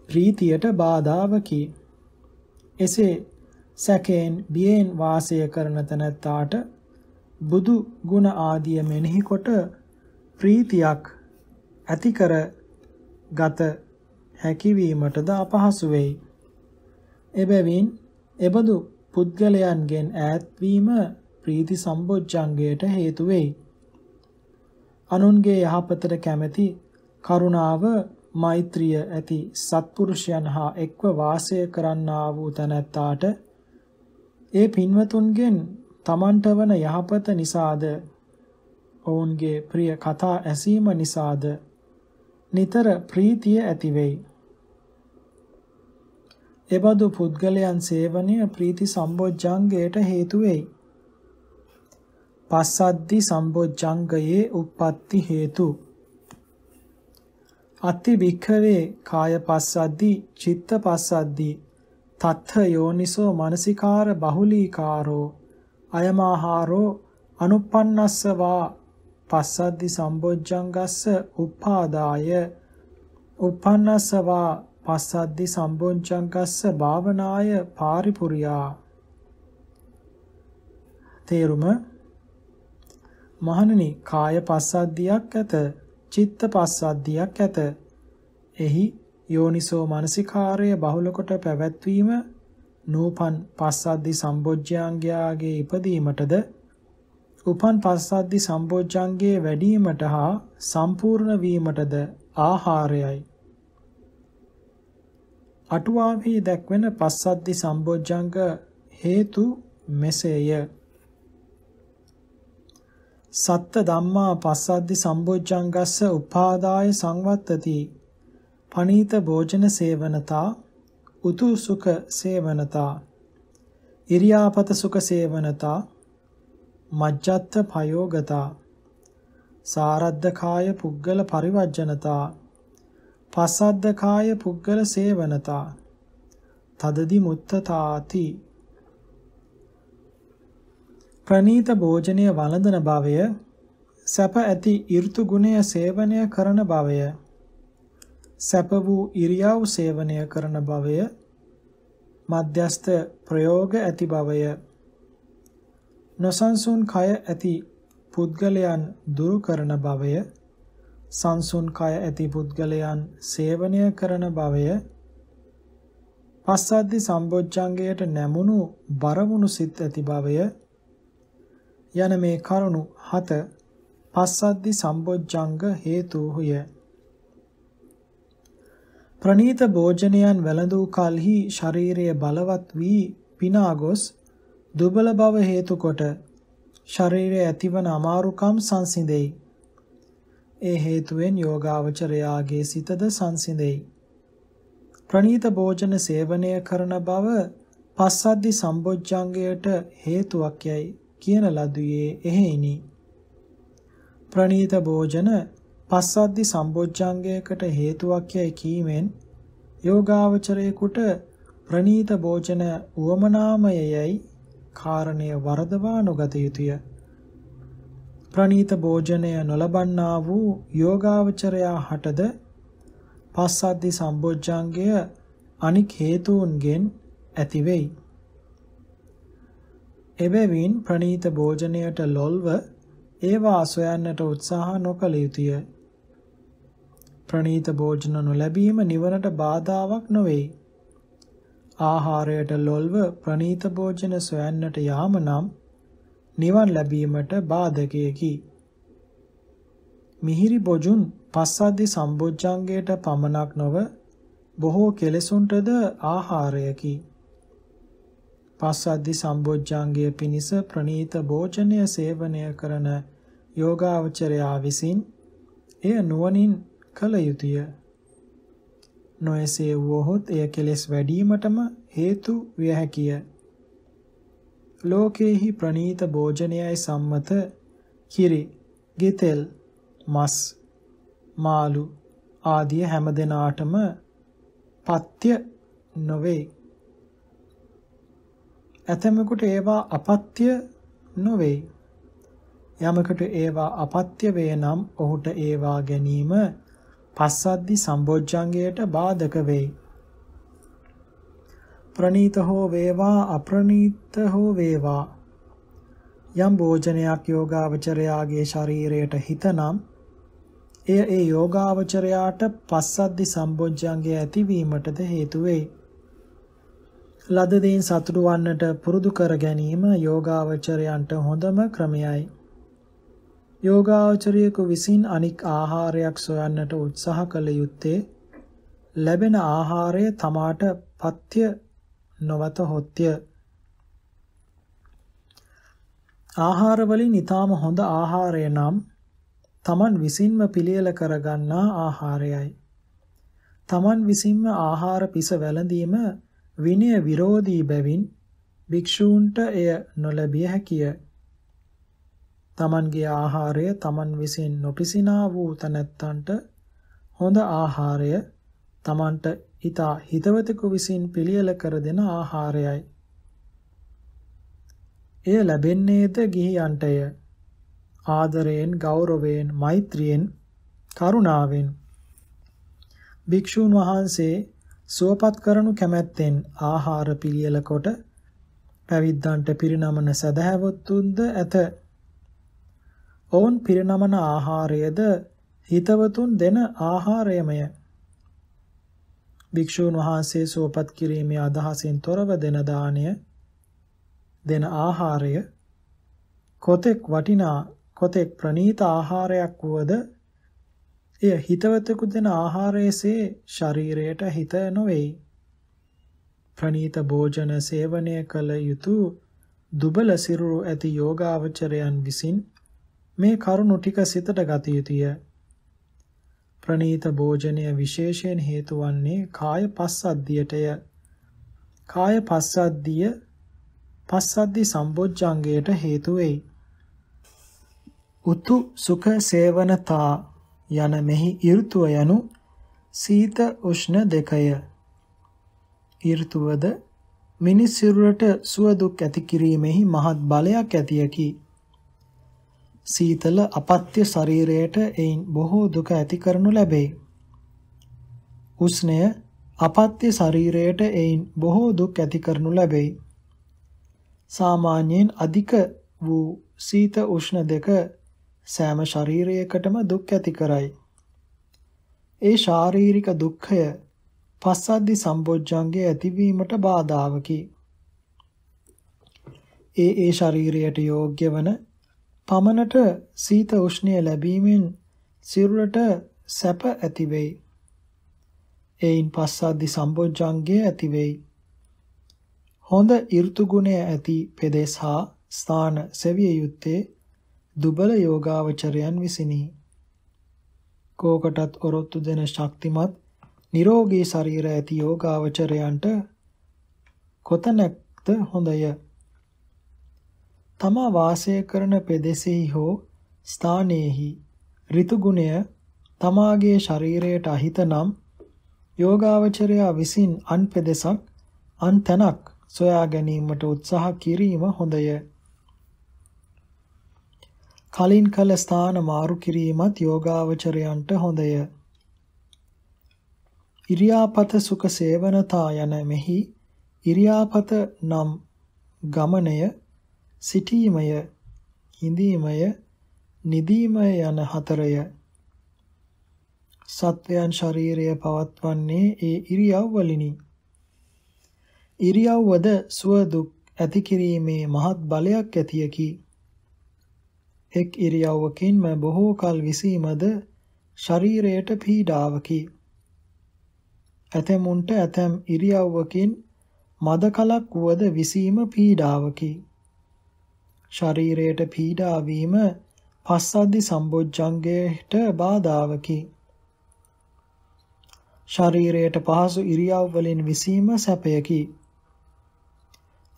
[SPEAKER 1] ප්‍රීතියට බාධාවකි. එසේ සැකයෙන් බියෙන් වාසය කරන තැනැත්තාට බුදු ගුණ ආදිය මෙනෙහි කොට ප්‍රීතියක් ඇති කර ගත හැකිවීමටද අපහසු වෙයි. එබැවින් එබඳු පුද්ගලයන්ගෙන් ඈත්වීම ප්‍රීති සම්බොජ්ජංගයට හේතු වෙයි. අනුන්ගේ යහපතට කැමැති කරුණාව මෛත්‍රිය ඇති සත්පුරුෂයන් හා එක්ව වාසය කරන්නා වූ තැනැත්තාට ඒ පින්වතුන්ගෙන් තමන්ට වන යහපත නිසාද ඔවුන්ගේ ප්‍රිය කතා ඇසීම නිසාද නිතර ප්‍රීතිය ඇතිවෙයි. එබඳු පුද්ගලයන් සේවනය ප්‍රීති සම්බොජ්ජංගයට හේතු වෙයි. පස්සද්දි සම්බොජ්ජංගයේ උප්පත්ති හේතු. අත්ති භික්ඛවේ කාය පස්සද්දි චිත්ත පස්සද්දි තත්ථ යෝනිසෝ මානසිකාර බහුලීකාරෝ අයමාහාරෝ අනුප්පන්නස්සවා පස්සද්දි සම්බොජ්ජංගස්ස උපාදාය උපන්නස්සවා පස්සද්දි සම්බොංචංකස්ස භාවනාය පාරිපුරියා තේරුම මහණනි කාය පස්සද්ධියක් ඇත චිත්ත පස්සද්ධියක් ඇත එහි යෝනිසෝ මානසිකාර්ය බහුල කොට පැවැත්වීම නූපන් පස්සද්ධි සම්බොජ්ජංගයාගේ ඉපදීමටද උපන් පස්සද්ධි සම්බොජ්ජංගයේ වැඩිවීමට හා සම්පූර්ණ වීමටද ආහාරයයි අටුවාවෙහි දැක්වෙන පස්සද්ධි සම්බොජ්ජංග හේතු මෙසේය. සත්ත ධම්මා පස්සද්ධි සම්බොජ්ජංගස්ස උපාදාය සංවත්තති. පනීත භෝජන සේවනතා උතු සුඛ සේවනතා ඉරියාපත සුඛ සේවනතා මජ්ජත්ත පයෝගතා සාරද්ධකාය පුද්ගල පරිවර්ජනතා පසද්ද කාය පුද්ගල සේවනතා තදදි මුත්තතාති ප්‍රනීත භෝජනය වළඳන භවය සැප ඇති ඍතු ගුණය සේවනය කරන භවය සැප වූ ඉරියව් සේවනය කරන භවය මධ්‍යස්ත ප්‍රයෝග ඇති භවය නොසන්සුන් කය ඇති පුද්ගලයන් දුරු කරන භවය සංසුන් කය ඇති පුද්ගලයන් සේවනය කරන භවය පස්සද්දි සම්බොජ්ජංගයට නැමුණු බරමුණු සිත් ඇති භවය යන මේ කරුණු හත පස්සද්දි සම්බොජ්ජංග හේතුහුය ප්‍රනීත භෝජනයන් වැළඳූ කලෙහි ශාරීරය බලවත් වී පිනාගොස් දුබල බව හේතු කොට ශරීරය ඇතිවන අමාරුකම් සංසිඳෙයි ඒ හේතුවෙන් යෝගාවචරයාගේ සිතද සංසිඳෙයි. ප්‍රණීත භෝජන සේවනය කරන බව පස්සද්දි සම්බොජ්ජංගයට හේතුවක් යයි කියන ලදුවේ එහෙයිනි. ප්‍රණීත භෝජන පස්සද්දි සම්බොජ්ජංගයකට හේතුවක් යයි කීමෙන් යෝගාවචරයෙකුට ප්‍රණීත භෝජන උවමනාමයයයි කාරණය වරදවා නොගත යුතුය. ප්‍රණීත භෝජනය නොලබන්නා වූ යෝගාවචරයා හටද පස්සද්ධි සම්බොජ්ජංගය අනික් හේතුන්ගෙන් ඇති වෙයි. එබැවින් ප්‍රණීත භෝජනයට ලොල්ව ඒවා සොයන්නට උත්සාහ නොකළ යුතුය. ප්‍රණීත භෝජන නොලැබීම නිවනට බාධාවක් නොවේ. ආහාරයට ලොල්ව ප්‍රණීත භෝජන සොයන්නට යාම නම් නිවන් ලැබීමට බාධකයකි. මිහිරි බොජුන් පස්සද්ධි සම්බොජ්ජංගයට පමණක් නොව බොහෝ කෙලෙසුන්ටද ආහාරයකි. පස්සද්ධි සම්බොජ්ජංගය පිණිස ප්‍රනීත භෝජනය සේවනය කරන යෝගාවචරයා විසින් එය නුවණින් කළ යුතුය. නොයසේ වුවහොත් එය කෙලෙස් වැඩීමටම හේතු විය හැකිය. ලෝකේහි ප්‍රනීත භෝජනයයි සම්මත කිරි, ගෙතෙල්, මස්, මාළු ආදී හැම දිනාටම පත්‍ය නොවේ. ඇතමෙකුට ඒවා අපත්‍ය නොවේ. යමකට ඒවා අපත්‍ය වේ නම් ඔහුට ඒවා ගැනීම පස්සද්දි සම්බොජ්ජංගයට බාධක වෙයි. ප්‍රණීත හෝ වේවා අප්‍රණීත හෝ වේවා යම් භෝජනයක් යෝගාවචරයාගේ ශරීරයට හිතනම් එය ඒ යෝගාවචරයාට පස්සද්දි සම්බොජ්ජංගය ඇතිවීමටද හේතු වෙයි. ලද දෙයින් සතුටු වන්නට පුරුදු කර ගැනීම යෝගාවචරයන්ට හොඳම ක්‍රමයයි. යෝගාවචරයෙකු විසින් අනික් ආහාරයක් සොයන්නට උත්සාහ කළ යුත්තේ ලැබෙන ආහාරය තමාට පත්‍ය නොවත හොත්ය. ආහාර වලින් ඊටාම හොඳ ආහාරය නම් තමන් විසින්ම පිළියෙල කරගන්නා ආහාරයයි. තමන් විසින්ම ආහාර පිස වැළඳීම විනය විරෝධී බැවින් භික්ෂූන්ට එය නොලැබිය හැකිය. තමන්ගේ ආහාරය තමන් විසින් නොපිසිනා වූ තැනැත්තන්ට හොඳ ආහාරය තමන්ට හිතා හිතවතෙකු විසින් පිළියෙල කර දෙන ආහාරයයි. එය ලැබෙන්නේද ගිහියන්ටය. ආදරයෙන්, ගෞරවයෙන්, මෛත්‍රියෙන්, කරුණාවෙන් භික්ෂූන් වහන්සේ සුවපත් කරනු කැමැත්තෙන් ආහාර පිළියෙල කොට පැවිද්දන්ට පිරිනමන සදහැවතුන්ද ඇත. ඔවුන් පිරිනමන ආහාරයේද හිතවතුන් දෙන ආහාරයමය. භික්ෂූන් වහන්සේ සුවපත් කිරීමේ අදහසින් තොරව දෙන දාණය දෙන ආහාරය කොතෙක් වටිනා කොතෙක් ප්‍රණීත ආහාරයක් වුවද එය හිතවතෙකු දෙන ආහාරයේසේ ශරීරයට හිත නොවේ ප්‍රණීත භෝජන සේවනය කළ යුතු දුබල සිරුරු ඇති යෝගාවචරයන් විසින් මේ කරුණු ටික සිතට ගත යුතුය. ප්‍රණීත භෝජනය විශේෂයෙන් හේතු වන්නේ කාය පස්සද්ධියටය. කාය පස්සද්ධිය පස්සද්ධි සම්බොජ්ජංගයට හේතු වෙයි. උතු සුඛ සේවනතා යන මෙහි ඍතුව යනු සීත උෂ්ණ දෙකය. ඍතුවද මිනිස් සිරුරට සුව දුක් ඇති කිරීමෙහි මහත් බලයක් ඇතියකි. සීතල අපත්‍ය ශරීරයට එයින් බොහෝ දුක ඇති කරනු ලැබේ. උෂ්ණය අපත්‍ය ශරීරයට එයින් බොහෝ දුක් ඇති කරනු ලැබේ. සාමාන්‍යයෙන් අධික වූ සීත උෂ්ණ දෙක සෑම ශරීරයකටම දුක් ඇති කරයි. ඒ ශාරීරික දුක්ඛය පස්සද්ධි සම්බොජ්ජංගේ ඇතිවීමට බාධාවකි. ඒ ඒ ශරීරයට යෝග්‍ය වන පමණට සීත උෂ්ණය ලැබීමෙන් සිරුරට සැප ඇති වෙයි. එයින් පස්සද්ධි සම්බොජ්ජංගය ඇති වෙයි. හොඳ ඍතු ගුණය ඇති පෙදෙස් හා ස්ථාන සෙවිය යුත්තේ දුබල යෝගාවචරයන් විසිනි. කෝකටත් ඔරොත්තු දෙන ශක්තිමත් නිරෝගී ශරීර ඇති යෝගාවචරයන්ට කොතැනක්ද හොඳය තමා වාසය කරන පෙදෙසෙහි හෝ ස්ථානයේහි ඍතුගුණය තමාගේ ශරීරයට අහිත නම් යෝගාවචරයා විසින් අන් පෙදෙසක් අන් තැනක් සොයා ගැනීමට උත්සාහ කිරීම හොඳය. කලින් කල ස්ථාන මාරු කිරීමත් යෝගාවචරයන්ට හොඳය. ඉරියාපත සුඛ සේවනතා යන මෙහි ඉරියාපත නම් ගමනය සිටීමය, හිඳීමය, නිදීමය යන හතරය. සත්වයන් ශරීරය පවත්වන්නේ ඒ ඉරියව්වලිනි. ඉරියව්වද සුව දුක් ඇති කිරීමේ මහත් බලයක් ඇතියකි. එක් ඉරියව්වකින්ම බොහෝ කල විසීමද ශරීරයට පීඩාවකි. ඇතැමුන්ට ඇතැම් ඉරියව්වකින් මද කලක් වුවද විසීම පීඩාවකි. ශරීරයට පීඩා වීම පස්සද්ධි සම්බොජ්ජංගයට බාධාවකි. ශරීරයට පහසු ඉරියව් වලින් විසීම සැපයකි.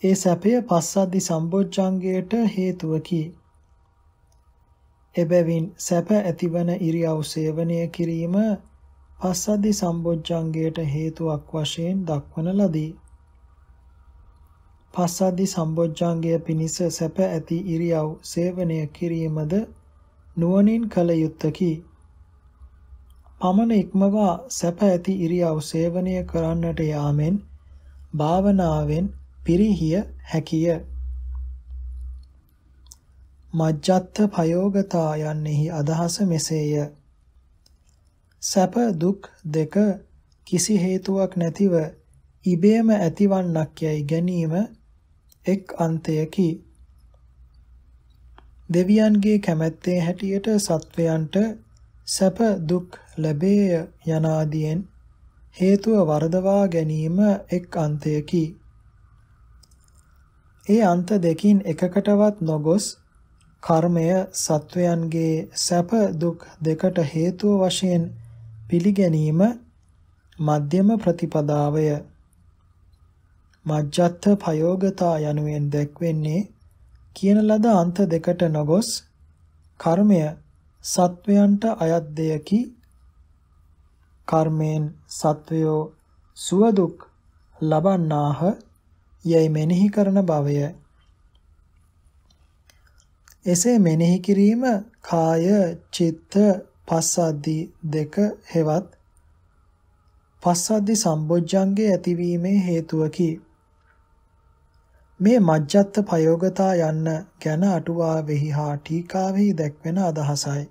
[SPEAKER 1] ඒ සැපය පස්සද්ධි සම්බොජ්ජංගයට හේතුවකි. එබැවින් සැප ඇතිවන ඉරියව් සේවනය කිරීම පස්සද්ධි සම්බොජ්ජංගයට හේතුවක් වශයෙන් දක්වන ලදී. පස්සද්ධි සම්බොජ්ජංගය පිණිස සැප ඇති ඉරියව් සේවනය කිරීමද නුවණින් කළ යුත්තකි. පමණ ඉක්මවා සැප ඇති ඉරියව් සේවනය කරන්නට යාමෙන් භාවනාවෙන් පිරිහිය හැකිය. මජ්ජත්ත ප්‍රයෝගතා යන්නේහි අදහස මෙසේය. සැප දුක් දෙක කිසි හේතුවක් නැතිව ඉබේම ඇතිවන්නක් යයි ගැනීම එක් අන්තයකි. දෙවියන්ගේ කැමැත්තේ හැටියට සත්වයන්ට සැප දුක් ලැබේය යනාදීන් හේතුව වරදවා ගැනීම එක් අන්තයකි. ඒ අන්ත දෙකින් එකකටවත් නොගොස් කර්මය සත්වයන්ගේ සැප දුක් දෙකට හේතුව වශයෙන් පිළිගැනීම මධ්‍යම ප්‍රතිපදාවය. මජ්ජත්ථ ප්‍රයෝගතා යනුවෙන් දැක්වෙන්නේ කියන ලද අන්ත දෙකට නොගොස් කර්මය සත්වයන්ට අයත් දෙයකි කර්මයෙන් සත්වයෝ සුව දුක් ලබන්නාහ යයි මෙනෙහි කරන බවය එසේ මෙනෙහි කිරීම කාය චිත්ත පස්සද්දි දෙක හෙවත් පස්සද්දි සම්බොජ්ජංගේ ඇතිවීමේ හේතුවකි මේ මජ්ජත්ත ප්‍රයෝගතා යන්න ගැන අටුවාවෙහි හා ටීකාවෙහි දැක්වෙන අදහසයි.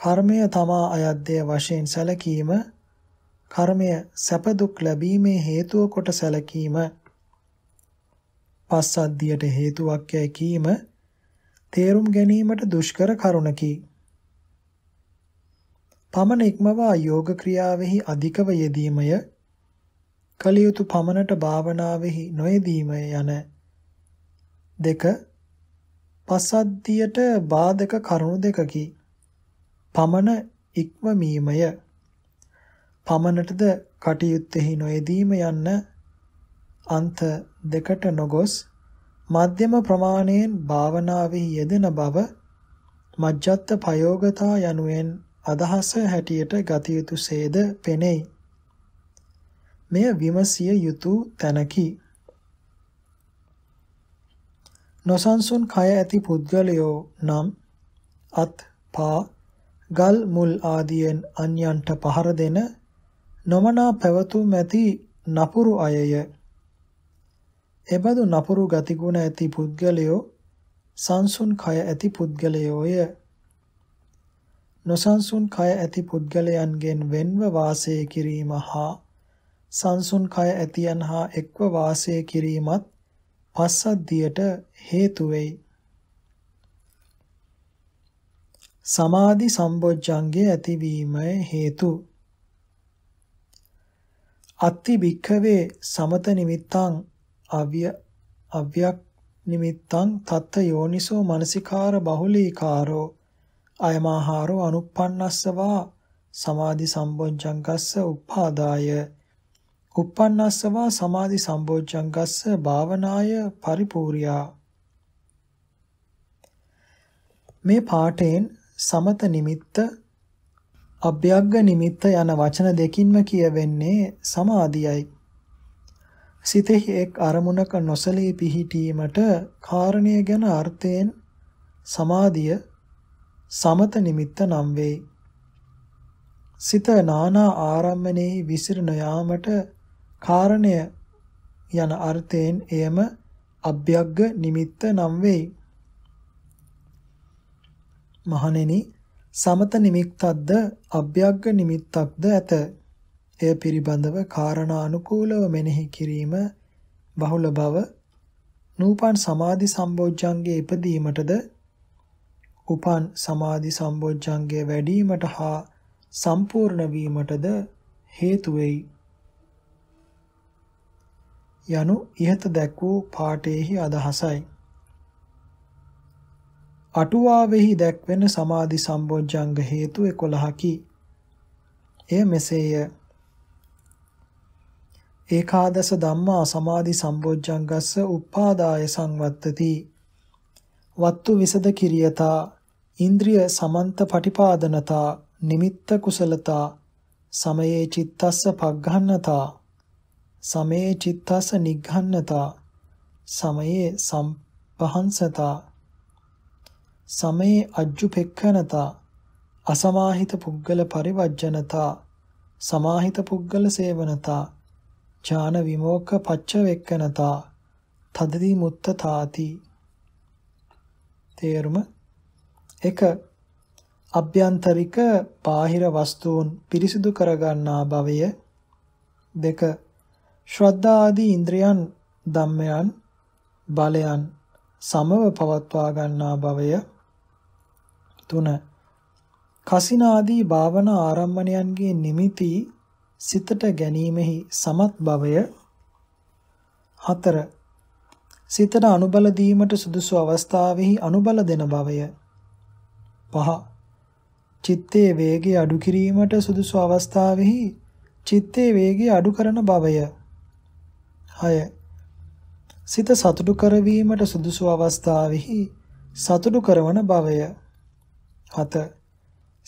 [SPEAKER 1] කර්මය තමා අයද්දය වශයෙන් සැලකීම කර්මය සැප දුක් ලැබීමේ හේතුව කොට සැලකීම පස්සද්ධියට හේතුවක් යැයි කීම තේරුම් ගැනීමට දුෂ්කර කරුණකි. පමණ ඉක්මවා යෝග ක්‍රියාවෙහි අධිකව යෙදීමය කලියුතු පමණට භාවනාවෙහි නොයෙදීම යන දෙක පසද්ධියට බාධක කරුණු දෙකකි. පමණ ඉක්මවීමය පමණටද කටයුත්තෙහි නොයෙදීම යන්න අන්ත දෙකට නොගොස් මධ්‍යම ප්‍රමාණයෙන් භාවනාවෙහි යෙදෙන බව මජ්ජත් ප්‍රයෝගතා යනුවෙන් අදහස හැටියට ගතියුතු සේද පෙනෙයි. මෙය විමසිය යුතු තැනකි. නොසන්සුන් කය ඇති පුද්ගලයෝ නම් අත් පා ගල් මුල් ආදියෙන් අන්‍යන්ට පහර දෙන නොමනා පැවතුම් ඇති නපුරු අයය. එබඳු නපුරු ගතිගුණ ඇති පුද්ගලයෝ සංසුන් කය ඇති පුද්ගලයෝය. නොසන්සුන් කය ඇති පුද්ගලයන්ගෙන් වෙන්ව වාසය කිරීම හා සංසුන් කය ඇතියන් හා එක්ව වාසය කිරීමත් පස්සද්ධියට හේතු වෙයි. සමාධි සම්බොජ්ජංගේ ඇතිවීමේ හේතු අත්ති භික්ඛවේ සමත නිමිත්තං අව්‍ය අව්‍යක් නිමිත්තං තත්ත යෝනිසෝ මනසිකාර බහුලීකාරෝ අයමාහාරෝ අනුප්පන්නස්සවා සමාධි සම්බොජ්ජංගස්ස උපාදාය කුප්පන්නස්සවා සමාධි සම්බෝජ්ජංගස්ස භාවනාය පරිපූර්යා මේ පාඨයෙන් සමත නිමිත්ත අභ්‍යග්ග නිමිත්ත යන වචන දෙකින්ම කියවෙන්නේ සමාධියයි සිතෙහි එක් අරමුණක නොසලී පිහිටීමට කාරණය ගැන අර්ථයෙන් සමාධිය සමත නිමිත්ත නම් වෙයි සිත නානා ආරම්මනේ විසිර නොයාමට කාරණය යන අර්ථයෙන් එයම අභ්‍යග්ග නිමිත්ත නම් වෙයි. මහණෙනි සමත නිමිත්තක්ද අභ්‍යග්ග නිමිත්තක්ද ඇත. එය පිළිබඳව කාරණානුකූලව මෙනෙහි කිරීම බහුල බව නූපන් සමාධි සම්බෝධ්‍යංගයේ ඉපදීමටද උපන් සමාධි සම්බෝධ්‍යංගයේ වැඩිවීමට හා සම්පූර්ණ වීමටද හේතු වෙයි. යනු ඉහත දැක් වූ පාඨයේහි අදහසයි. අටුවාවෙහි දැක්වෙන සමාධි සම්බොජ්ජංග හේතු 11කි. එය මෙසේය. ඒකාදස ධම්මා සමාධි සම්බොජ්ජංගස්ස උපාදාය සංවත්තති. වත්තු විසද කිරියතා ඉන්ද්‍රිය සමන්ත පටිපාදනතා නිමිත්ත කුසලතා සමයේ චිත්තස්ස පග්ගන්නතා සමේ චිත්තස නිග්ඝන්නතා සමයේ සම්පහන්සතා සමයේ අජ්ජුපෙක්ඛනතා අසමාහිත පුද්ගල පරිවර්ජනතා සමාහිත පුද්ගල සේවනතා ඥාන විමෝක පච්චවෙක්කනතා තදදී මුත්ත තාති තේරුම 1 අභ්‍යන්තරික බාහිර වස්තුන් පිරිසිදු කරගන්නා භවය 2 ශ්‍රද්ධා ආදී ඉන්ද්‍රයන් ධම්මයන් බලයන් සමව පවත්වා ගන්නා භවය තුන කසිනාදී භාවනා ආරම්මණයන්ගේ නිමිති සිතට ගැනීමෙහි සමත් භවය හතර සිතට අනුබල දීමට සුදුසු අවස්ථාවෙහි අනුබල දෙන භවය පහ චිත්තේ වේගය අඩු කිරීමට සුදුසු අවස්ථාවෙහි චිත්තේ වේගය අඩු කරන භවය 6 සිත සතුටු කරවීමට සුදුසු අවස්ථාවෙහි සතුටු කරවන භවය 7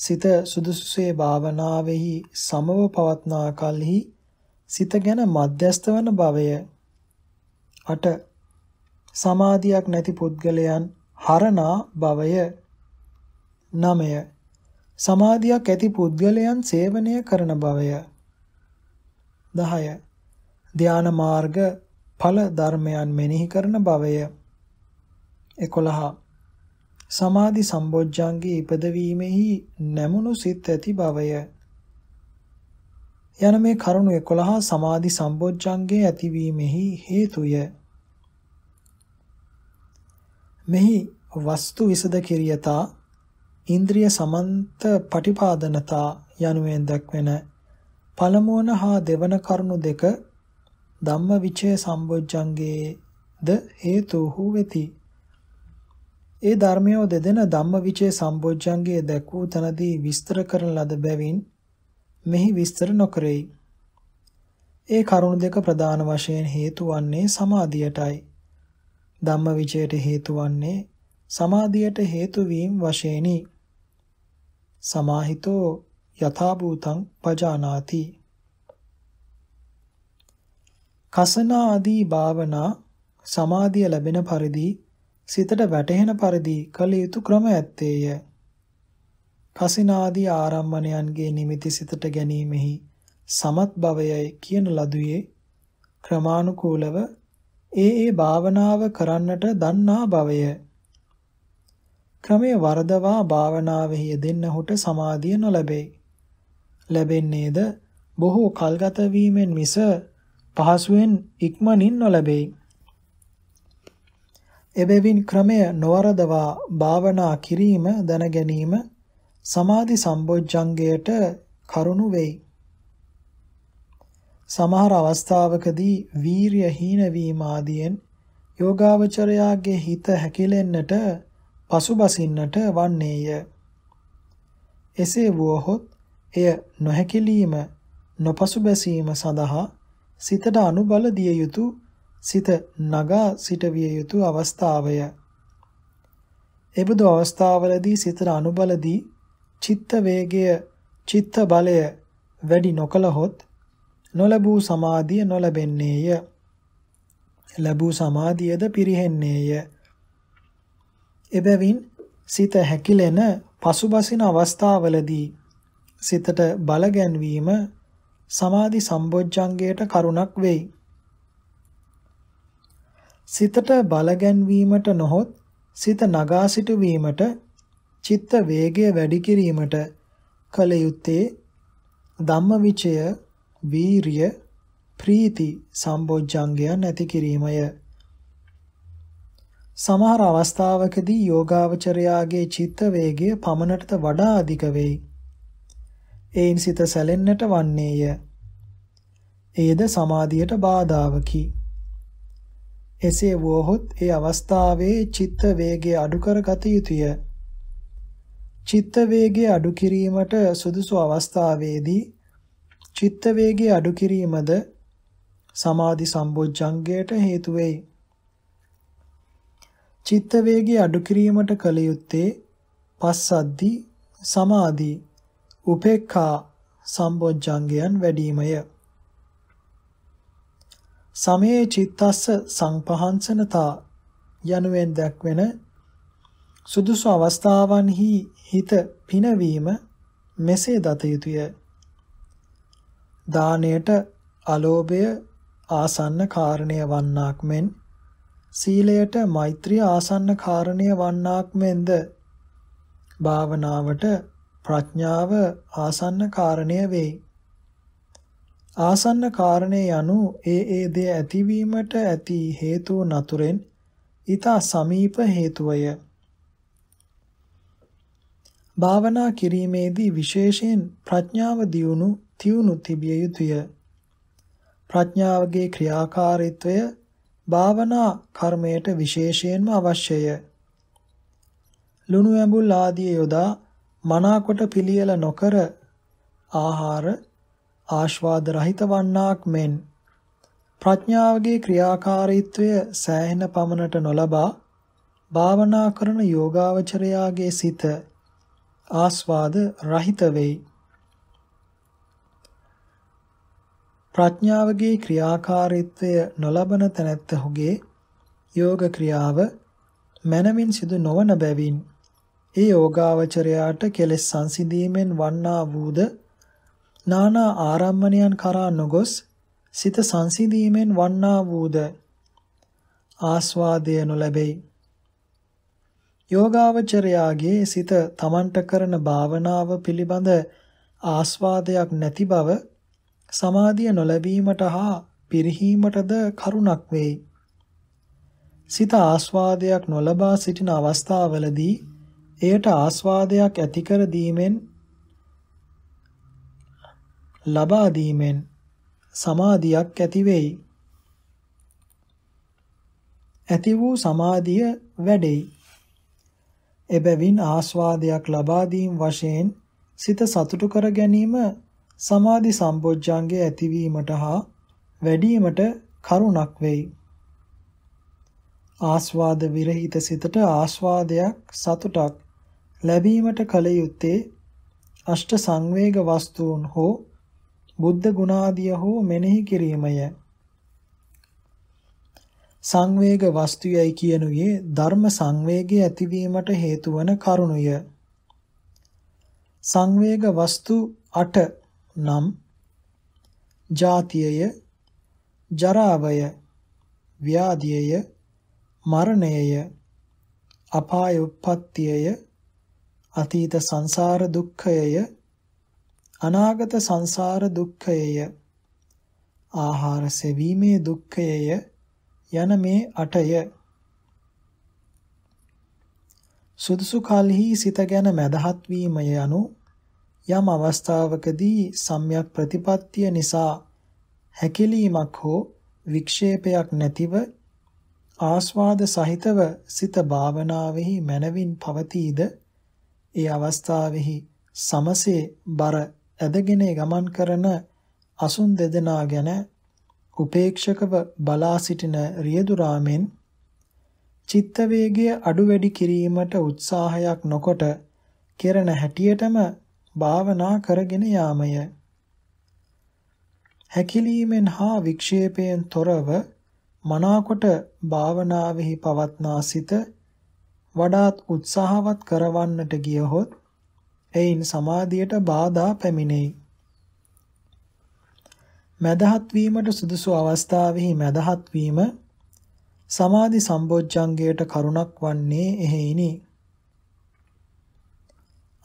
[SPEAKER 1] සිත සුදුසුසේ භාවනාවෙහි සමව පවත්නා කලෙහි සිත ගැන මධ්‍යස්ත වන භවය 8 සමාධියක් නැති පුද්ගලයන් හරණා භවය 9 සමාධියක් ඇති පුද්ගලයන් සේවනය කරන භවය 10 ධාන මාර්ග ඵල ධර්මයන් මෙනෙහි කරන භවය 11 සමාධි සම්බොජ්ජංගේ ඉපදවීමෙහි නැමුණු සිත් ඇති භවය යන මේ කරුණු 11 සමාධි සම්බොජ්ජංගේ ඇතිවීමෙහි හේතුය මෙහි වස්තු විසද කිරියතා ඉන්ද්‍රිය සමන්ත පටිපාදනතා යනුවෙන් දක්වන පළමුවන හා දෙවන කරුණු දෙක ධම්මවිචේ සම්බොජ්ජංගේ ද හේතුහු වෙති. ඒ ධර්මයෝ දෙදෙන ධම්මවිචේ සම්බොජ්ජංගේ දැක් වූ තනදී විස්තර කරන ලද බැවින් මෙහි විස්තර නොකරෙයි. ඒ කරුණ දෙක ප්‍රධාන වශයෙන් හේතු වන්නේ සමාධියටයි. ධම්මවිචයට හේතු වන්නේ සමාධියට හේතු වීම වශයෙනි. සමාහිතෝ යථාභූතං පජානාති කසන ආදී භාවනා සමාධිය ලැබෙන පරිදි සිතට වැටහෙන පරිදි කළ යුතු ක්‍රම ඇත්තේය. කසිනාදී ආරම්මණයන්ගේ නිමිති සිතට ගැනීමෙහි සමත් භවයයි කියන ලදුවේ ක්‍රමානුකූලව ඒ ඒ භාවනාව කරන්නට දන්නා භවය. ක්‍රමයේ වර්ධවා භාවනාවෙහි යෙදෙන්නහුට සමාධිය නොලැබේ. ලැබෙන්නේද බොහෝ කල්ගත වීමෙන් මිස පහසුවෙන් ඉක්මනින් නොලැබෙයි. එබැවින් ක්‍රමය නොවරදවා භාවනා කිරීම දැන ගැනීම සමාධි සම්බොජ්ජංගයට කරුණු වෙයි. සමහර අවස්ථාවකදී වීරිය හීනවීම ආදියෙන් යෝගාවචරයාගේ හිත හැකිලෙන්නට පසුබසින්නට වන්නේය. එසේ වුවහොත් එය නොහැකිලීම නොපසුබැසීම සඳහා සිතට අනුබල දිය යුතු සිත නගා සිටවිය යුතු අවස්ථාවය. එබඳු අවස්ථාවලදී සිතට අනුබල දී චිත්ත වේගය චිත්ත බලය වැඩි නොකලහොත් නොලබූ සමාධිය නොලබෙන්නේය. ලැබූ සමාධියද පිරිහෙන්නේය. එබැවින් සිත හැකිලෙන පසුබසින අවස්ථාවලදී සිතට බල ගැන්වීම සමාධි සම්බොජ්ජංගයට කරුණක් වෙයි. සිතට බලගැන්වීමට නොහොත් සිත නගා සිටුවීමට චිත්ත වේගය වැඩි කිරීමට කල යුත්තේ ධම්මවිචය වීරිය ප්‍රීති සම්බොජ්ජංගය නැති කිරීමය. සමහර අවස්ථාවකදී යෝගාවචරයාගේ චිත්ත වේගය පමණටද වඩා අධික වෙයි. එයින් සිත සැලෙන්නට වන්නේය. එයද සමාධියට බාධාවකි. එසේ වුවහොත් ඒ අවස්ථාවේ චිත්ත වේගය අඩු කරගත යුතුය. චිත්ත වේගය අඩු කිරීමට සුදුසු අවස්ථාවේදී චිත්ත වේගය අඩු කිරීමද සමාධි සම්බොජ්ජංගයට හේතු වෙයි. චිත්ත වේගය අඩු කිරීමට කල යුත්තේ පස්සද්දි සමාධි උපේක්ඛා සම්බොජ්ජංගයන් වැඩිමය. සමේ චිත්තස්ස සංපහන්සනතා යනුවෙන් දැක්වෙන සුදුසු අවස්ථාවන්හි හිත පිනවීම මෙසේ දත යුතුය. දාණයට අලෝභය ආසන්න කාරණය වන්නාක් මෙන් සීලයට මෛත්‍රිය ආසන්න කාරණය වන්නාක් මෙන්ද භාවනාවට ප්‍රඥාව ආසන්න කාරණය වෙයි. ආසන්න කාරණේ යනු ඒ ඒ දේ ඇතිවීමට ඇති හේතු නතුරෙන් ඊතා සමීප හේතුවය. භාවනා කිරීමේදී විශේෂයෙන් ප්‍රඥාව දියුණු තියුණු තිබිය යුතුය. ප්‍රඥාවගේ ක්‍රියාකාරීත්වය භාවනා කර්මයට විශේෂයෙන්ම අවශ්‍යය. ලුණු ඇඹුල් ආදී යොදා මනාකොට පිළියෙල නොකර ආහාර ආස්වාද රහිත වන්නාක් මෙන් ප්‍රඥාවගේ ක්‍රියාකාරීත්වය සෑහෙන පමණට නොලබා භාවනා කරන යෝගාවචරයාගේ සිත ආස්වාද රහිත වෙයි ප්‍රඥාවගේ ක්‍රියාකාරීත්වය නොලබන තැනැත්තහුගේ යෝග ක්‍රියාව මනමින් සිදු නොවන බැවින් ඒ යෝගාවචරයාට කෙලෙස් සංසිඳීමෙන් වන්නා වූද නානා ආරම්මණයන් කරා නොගොස් සිත සංසිඳීමෙන් වන්නා වූද ආස්වාදය නොලැබෙයි යෝගාවචරයාගේ සිත තමන්ට කරන භාවනාව පිළිබඳ ආස්වාදයක් නැති බව සමාධිය නොලැබීමට හා පිරිහීමටද කරුණක් වෙයි. සිත ආස්වාදයක් නොලබා සිටින අවස්ථාවලදී එයට ආස්වාදයක් ඇති කර දීමෙන් ලබා දීමෙන් සමාධියක් ඇති වෙයි. ඇති වූ සමාධිය වැඩෙයි. එබැවින් ආස්වාදයක් ලබා දීම වශයෙන් සිත සතුටු කර ගැනීම සමාධි සම්පෝඥාංගයේ ඇතිවීමට හා වැඩිවීමට කරුණක් වෙයි. ආස්වාද විරහිත සිතට ආස්වාදයක් සතුටක් ලැබීමට කල යුත්තේ අෂ්ට සංවේග වස්තුන් හෝ බුද්ධ ගුණාදිය හෝ මෙනෙහි කිරීමය. සංවේග වස්තුයයි කියනුයේ ධර්ම සංවේගය ඇතිවීමට හේතු වන කරුණය. සංවේග වස්තු 8 නම් ජාතියය, ජරාවය, ව්‍යාධියය, මරණයය, අපාය උප්පත්තියය, අතීත සංසාර දුක්ඛයය අනාගත සංසාර දුක්ඛයය ආහාර සෙවීමේ දුක්ඛයය යන මේ අටය සුදුසු කල්හි සිත ගැන මැදහත් වීම යනු යම් අවස්ථාවකදී සම්‍යක් ප්‍රතිපත්තිය නිසා හැකිලීමක් හෝ වික්ෂේපයක් නැතිව ආස්වාද සහිතව සිත භාවනාවෙහි මනවින් පවතීද ඒ අවස්ථාවෙහි සමසේ බර ඇදගෙන ගමන් කරන අසුන් දෙදෙනා ගැන උපේක්ෂකව බලා සිටින රියදුරාමෙන් චිත්ත වේගය අඩු වැඩි කිරීමට උත්සාහයක් නොකොට කෙරෙන හැටියටම භාවනා කරගෙන යාමය හැකිලීමෙන් හා වික්ෂේපයෙන් තොරව මනාකොට භාවනාවෙහි පවත්නා සිත වඩාත් උත්සාහවත් කරවන්නට ගියහොත් එයින් සමාධියට බාධා පැමිණෙයි. මදහත් වීමට සුදුසු අවස්ථාවෙහි මදහත් වීම සමාධි සම්බොජ්ජංගයට කරුණක් වන්නේ එහෙයිනි.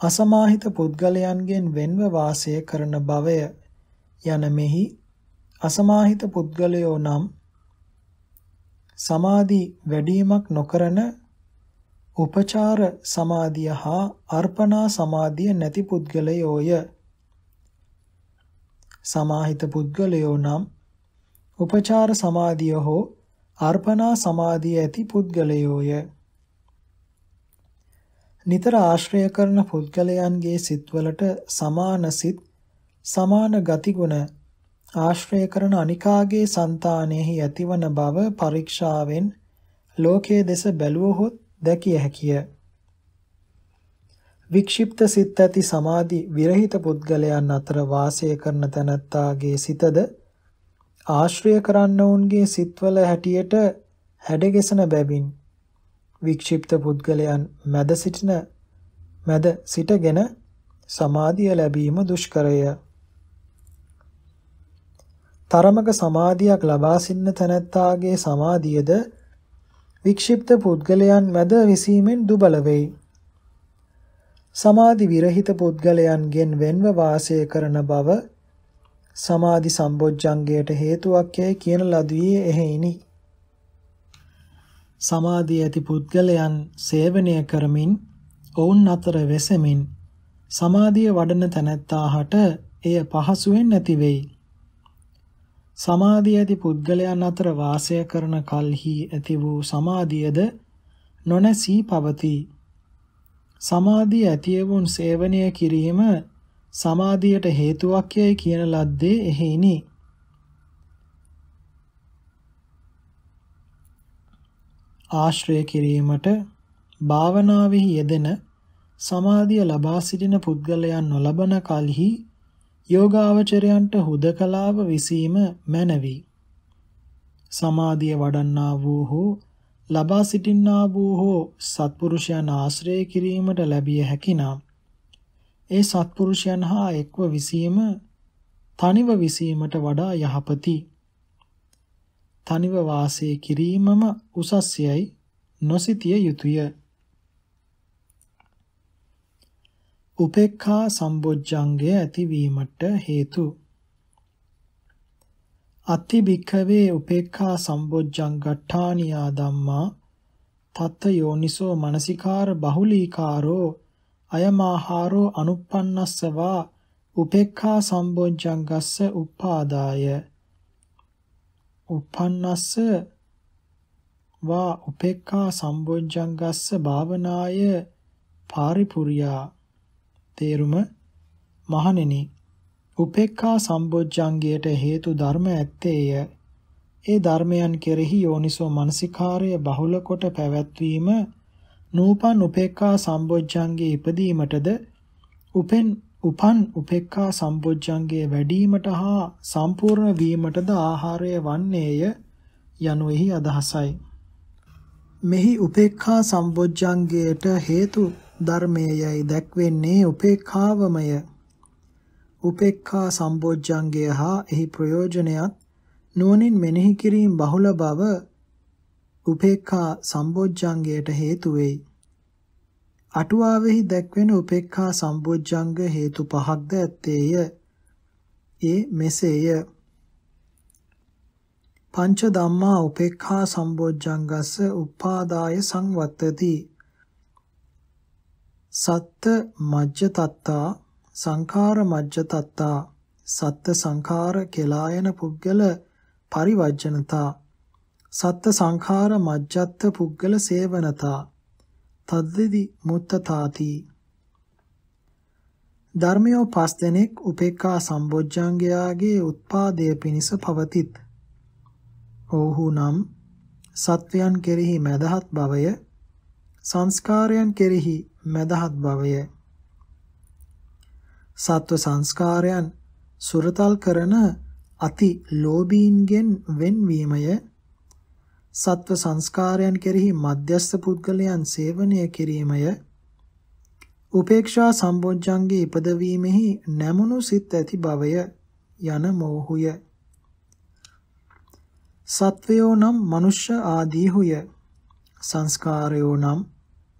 [SPEAKER 1] අසමාහිත පුද්ගලයන්ගෙන් වෙන්ව වාසය කරන බවය යන මෙහි අසමාහිත පුද්ගලයෝ නම් සමාධි වැඩිවීමක් නොකරන උපචාර සමාධිය හා අර්පණා සමාධිය නැති පුද්ගලයෝය. සමාහිත පුද්ගලයෝ නම් උපචාර සමාධිය හෝ අර්පණා සමාධිය ඇති පුද්ගලයෝය. නිතර ආශ්‍රය කරන පුද්ගලයන්ගේ සිත්වලට සමාන සිත් සමාන ගතිගුණ ආශ්‍රය කරන අනිකාගේ సంతානෙහි ඇතිවන බව පරීක්ෂාවෙන් ලෝකයේ දෙස බැලුවහොත් දැකිය හැකිය. වික්ෂිප්ත සිත් ඇති සමාධි විරහිත පුද්ගලයන් අතර වාසය කරන තැනැත්තාගේ සිතද ආශ්‍රය කරන්න ඔවුන්ගේ සිත්වල හැටියට හැඩගෙසන බැවින් වික්ෂිප්ත පුද්ගලයන් මැද සිටින මැද සිටගෙන සමාධිය ලැබීම දුෂ්කරය. තරමක සමාධියක් ලබා සිටින තැනැත්තාගේ සමාධියද වික්ෂිප්ත පුද්ගලයන් මැද විසීමෙන් දුබල වෙයි. සමාධි විරහිත පුද්ගලයන්ගෙන් වෙන්ව වාසය කරන බව සමාධි සම්බොජ්ජංගයට හේතුවක් යයි කියන ලදුවේ එහෙයිනි. සමාධිය ඇති පුද්ගලයන් සේවනය කරමින් ඔවුන් අතර වෙසෙමින් සමාධිය වඩන තැනැත්තාහට එය පහසුවෙන් නැති වෙයි. සමාධිය ඇති පුද්ගලයන් අතර වාසය කරන කල්හි ඇති වූ සමාධියද නොනැසී පවතී. සමාධිය ඇතිවුන් සේවනය කිරීම සමාධියට හේතුවක් යයි කියන ලද්දේ එහෙයිනි. ආශ්‍රය කිරීමට භාවනාවෙහි යෙදෙන සමාධිය ලබා සිටින පුද්ගලයන් නොලබන කල්හි යෝගාවචරයන්ට හුදකලාව විසීම මැනවි. සමාධිය වඩන්නා වූ හෝ ලබා සිටින්නා වූ හෝ සත්පුරුෂයන් ආශ්‍රය කිරීමට ලැබිය හැකිනම් ඒ සත්පුරුෂයන් හා එක්ව විසීම තනිව විසීමට වඩා යහපති. තනිව වාසය කිරීමම උසස්යයි නොසිතිය යුතුය. උපේක්ඛා සම්බොජ්ජංගය ඇතිවීමට හේතු අත්ති භික්ඛවේ උපේක්ඛා සම්බොජ්ජංගට්ඨානියා ධම්මා තත්ත යෝනිසෝ මනසිකාර බහුලීකාරෝ අයමාහාරෝ අනුප්පන්නස්සවා උපේක්ඛා සම්බොජ්ජංගස්ස උපාදාය උපන්නස්ස වා උපේක්ඛා සම්බොජ්ජංගස්ස භාවනාය පාරිපුරියා තේරුම මහණෙනි උපේක්ඛා සම්බොජ්ජංගයට හේතු ධර්ම ඇත්තේය. ඒ ධර්මයන් කෙරෙහි යෝනිසෝ මනසිකාරය බහුල කොට පැවැත්වීම නූපන් උපේක්ඛා සම්බොජ්ජංගේ ඉපදීමටද උපෙන් උපන් උපේක්ඛා සම්බොජ්ජංගේ වැඩිවීමට හා සම්පූර්ණ වීමටද ආහාරය වන්නේය යනු එහි අදහසයි. මෙහි උපේක්ඛා සම්බොජ්ජංගයට හේතු ධර්මයයි දැක්වෙන්නේ උපේක්ඛාවමය. උපේක්ඛා සම්බොජ්ජංගය හා එහි ප්‍රයෝජනයත් නුවණින් මෙනෙහි කිරීම බහුල බව උපේක්ඛා සම්බොජ්ජංගයට හේතු වෙයි. අටුවාවෙහි දැක්වෙන උපේක්ඛා සම්බොජ්ජංග හේතු පහක්ද ඇත්තේය. ඒ මෙසේය. පංච ධම්මා උපේක්ඛා සම්බොජ්ජංගස්ස උපාදාය සංවත්තති. සත්ත මජ්ජ තත්තා සංඛාර මජ්ජ තත්තා සත්ත සංඛාර කෙලායන පුද්ගල පරිවර්ජනතා සත්ත සංඛාර මජ්ජත්ත පුද්ගල සේවනතා තද්දදි මුත්තතාති ධර්මයෝ පස් දෙනෙක් උපේක්ඛා සම්බොජ්ජංගයාගේ උත්පාදය පිණිස පවතිත්. ඔවුහු නම් සත්වයන් කෙරෙහි මැදහත් බවය සංස්කාරයන් කෙරෙහි මදහත් භවය සත්ව සංස්කාරයන් සුරතල් කරන අති ලෝභීන්ගෙන් වෙන්වීමය සත්ව සංස්කාරයන් කෙරෙහි මධ්‍යස්ථ පුද්ගලයන් සේවනය කිරීමය උපේක්ෂා සම්බොජ්ජන්ගේ ඉපදවීමෙහි නැමුණු සිත් ඇති භවය යන මෝහුය සත්වයෝ නම් මනුෂ්‍ය ආදීහුය සංස්කාරයෝ නම්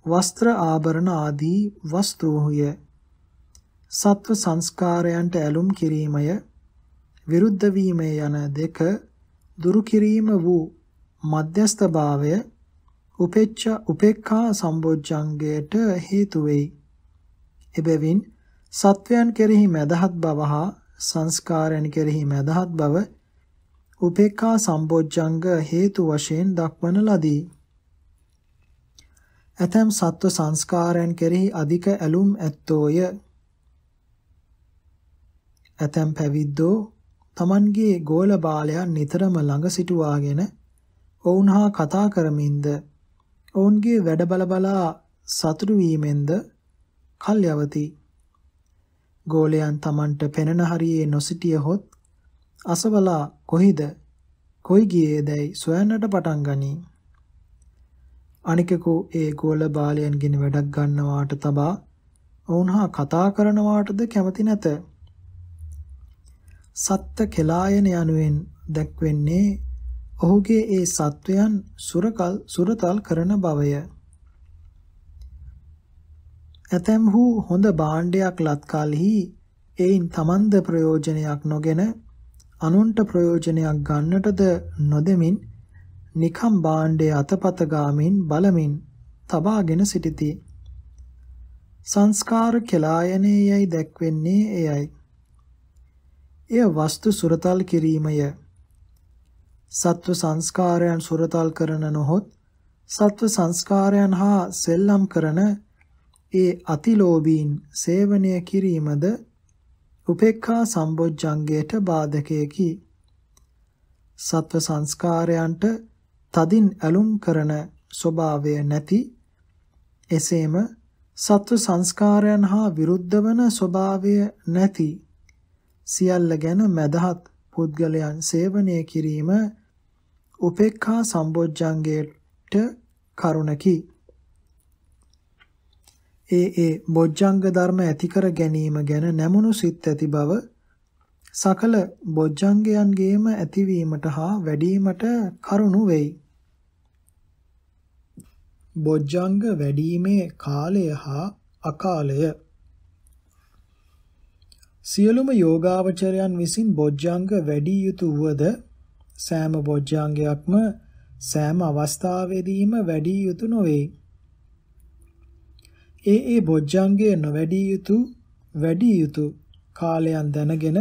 [SPEAKER 1] වස්ත්‍ර ආභරණ ආදී වස්තුහුය. සත්ව සංස්කාරයන්ට ඇලුම් කිරීමය විරුද්ධ වීමේ යන දෙක දුරු කිරීම වූ මධ්‍යස්ථභාවය උපේක්ෂා උපේක්ඛා සම්බොජ්ජංගයට හේතු වෙයි. එබැවින් සත්වයන් කෙරෙහි මදහත් බව හා සංස්කාරයන් කෙරෙහි මදහත් බව උපේක්ඛා සම්බොජ්ජංග හේතු වශයෙන් දක්වන ලදී. ඇතැම් සත්ව සංස්කාරයන් කෙරෙහි අධික ඇලුම් ඇත්තෝය. ඇතැම් පැවිද්දෝ තමන්ගේ ගෝල බාලයන් නිතරම ළඟ සිටුවාගෙන ඔවුන් හා කතා කරමින්ද ඔවුන්ගේ වැඩ බල බලා සතුටු වීමෙන්ද කල්යවති. ගෝලයන් තමන්ට පෙනෙන හරියේ නොසිටියහොත් අසවලා කොහිද කොයි ගියේදැයි සොයන්නට පටන් ගනී. අනිකකෝ ඒ ගෝල බාලයන්ගෙන් වැඩක් ගන්නවාට තබා ඔවුන් හා කතා කරනවාටද කැමති නැත. සත්ත කෙලායන යනුවෙන් දැක්වෙන්නේ ඔහුගේ ඒ සත්වයන් සුරකල් සුරතල් කරන බවය. ඇතැම් හු හොඳ භාණ්ඩයක් ලත්කල්හි එයින් තමන්ද ප්‍රයෝජනයක් නොගෙන අනුන්ට ප්‍රයෝජනයක් ගන්නටද නොදෙමින් නිකම් භාණ්ඩයේ අතපත ගාමින් බලමින් තබාගෙන සිටිති. සංස්කාර කෙලායනේ යයි දැක්වෙන්නේ එයයි. එය වස්තු සුරතල් කිරීමය. සත්ව සංස්කාරයන් සුරතල් කරන නොහොත් සත්ව සංස්කාරයන් හා සෙල්ලම් කරන ඒ අතිලෝභීන් සේවනය කිරීමද උපේක්ඛා සම්බොජ්ජංගයට බාධකයකි. සත්ව සංස්කාරයන්ට තදින් ඇලුම් කරන ස්වභාවය නැති එසේම සත්ව සංස්කාරයන් හා විරුද්ධ වන ස්වභාවය නැති සියල්ල ගැන මදහත් පුද්ගලයන් සේවනය කිරීම උපේක්ඛා සම්බොජ්ජංගයට කරුණකි. ඒ ඒ බොජ්ජංග ධර්ම ඇති කර ගැනීම ගැන නැමුණු සිත් ඇති බව සකල බොජ්ජංගයන්ගේම ඇතිවීමට හා වැඩිවීමට කරුණු වෙයි. බොජ්ජංග වැඩිීමේ කාලය හා අකාලය සියලුම යෝගාවචරයන් විසින් බොජ්ජංග වැඩි යුතු වුවද සෑම බොජ්ජංගයක්ම සෑම අවස්ථාවෙදීම වැඩි යුතු නොවේ. ඒ ඒ බොජ්ජංගය නොවැඩිය යුතු වැඩි යුතු කාලයන් දැනගෙන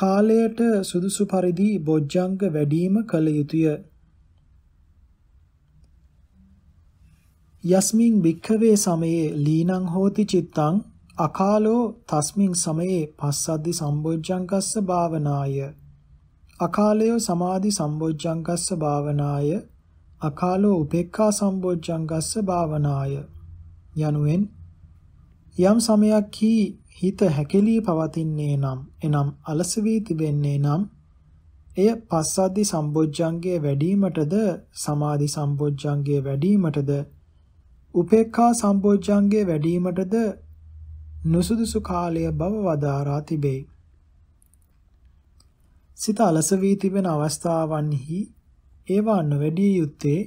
[SPEAKER 1] කාලයට සුදුසු පරිදි බොජ්ජංග වැඩිම කළ යුතුය. යස්මින් භික්ඛවේ සමයේ ලීනං හෝති චිත්තං අකාලෝ තස්මින් සමයේ පස්සද්දි සම්බොජ්ජංගස්ස භාවනාය. අකාලයෝ සමාධි සම්බොජ්ජංගස්ස භාවනාය. අකාලෝ උපේක්ඛා සම්බොජ්ජංගස්ස භාවනාය. යනුවෙන් යම් සමයක් කී හිත හැකලී පවතින්නේ නම් එනම් අලස වී තිබෙන්නේ නම් එය පස්සද්ධි සම්බොජ්ජංගයේ වැඩිවීමටද සමාධි සම්බොජ්ජංගයේ වැඩිවීමටද උපේක්ඛා සම්බොජ්ජංගයේ වැඩිවීමටද නුසුදුසු කාලය බව වදාරා තිබේ. සිත අලස වී තිබෙන අවස්ථාවන්හි ඒවා නොවැඩිය යුත්තේ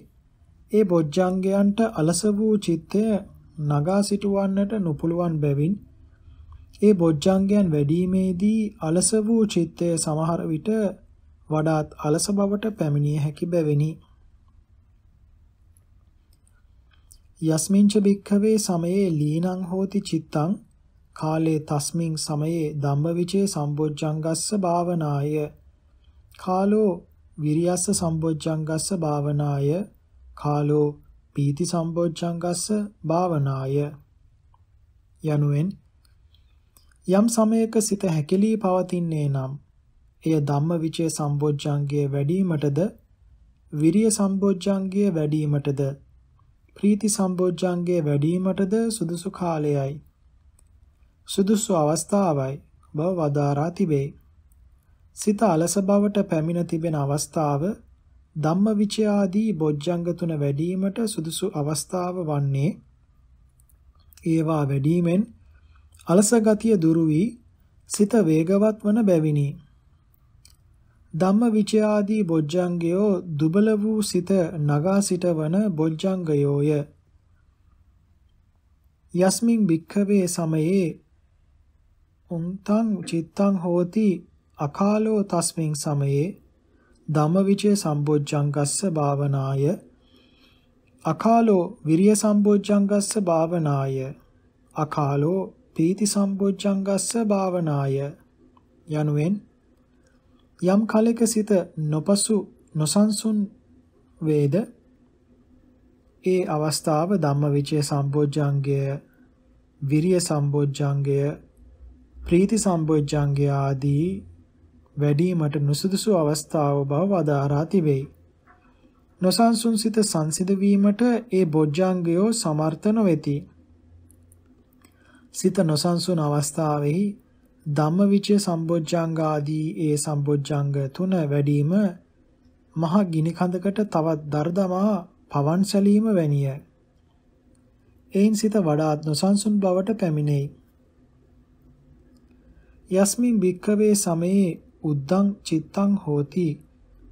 [SPEAKER 1] ඒ බොජ්ජංගයන්ට අලස වූ චිත්තය නගා සිටුවන්නට නොපුළුවන් බැවින් ඒ බොජ්ජංගයන් වැඩිීමේදී අලස වූ චිත්තය සමහර විට වඩාත් අලස බවට පැමිණිය හැකි බැවිනි. යස්මින්ච භික්ඛවේ සමයේ ලීනං හෝති චිත්තං කාලේ තස්මින් සමයේ ධම්මවිචේ සම්බොජ්ජංගස්ස භාවනාය කාලෝ විරියස්ස සම්බොජ්ජංගස්ස භාවනාය කාලෝ පීති සම්බොජ්ජංගස්ස භාවනාය යනුවෙන් යම් සමයක සිත හැකිලී පවතින්නේ නම් එය ධම්මවිචේ සම්බොජ්ජංගයේ වැඩිවීමටද විරිය සම්බොජ්ජංගයේ වැඩිවීමටද ප්‍රීති සම්බොජ්ජංගයේ වැඩිවීමටද සුදුසු කාලයයි සුදුසු අවස්ථාවයි බව වදාරා තිබේ සිත අලස බවට පැමිණ තිබෙන අවස්ථාව ධම්මවිචේ ආදී බොජ්ජංග තුන වැඩිවීමට සුදුසු අවස්ථාව වන්නේ ඒවා වැඩිවීමෙන් අලස ගතිය දුරු වී සිත වේගවත් වන බැවිනි. ධම්ම විචයාදී බොජ්ජංගයෝ දුබල වූ සිත නගා සිටවන බොජ්ජංගයෝය. යස්මින් භික්ඛවේ සමයේ උන්තං චිත්තං හෝති අකාලෝ තස්මින් සමයේ ධම්මවිචේ සම්බොජ්ජංගස්ස භාවනාය අකාලෝ විරිය සම්බොජ්ජංගස්ස භාවනාය අකාලෝ පීති සම්පොච්චංගස්ස භාවනාය යනුවෙන් යම් කලෙක සිත නොපසු නොසන්සුන් වේද ඒ අවස්ථාව ධම්මවිචේ සම්බොජ්ජංගය විරිය සම්බොජ්ජංගය ප්‍රීති සම්බොජ්ජංගය ආදී වැඩිමිට නුසුදුසු අවස්ථාව බව වදාරා තිබේ. නොසන්සුන් සිත සංසිඳ වීමට ඒ බොජ්ජංගය සමර්ථ නොවේති. සිත නොසන්සුන් අවස්ථාවෙහි ධම්මවිචය සම්බොජ්ජංග ආදී ඒ සම්බොජ්ජංග තුන වැඩිම මහ ගිනි කඳකට තවත් දර්දමා පවන් සැලීම වැනිය. එයින් සිත වඩාත් නොසන්සුන් බවට පැමිණෙයි. යස්මින් භික්කවේ සමයේ උද්දං චිත්තං හෝති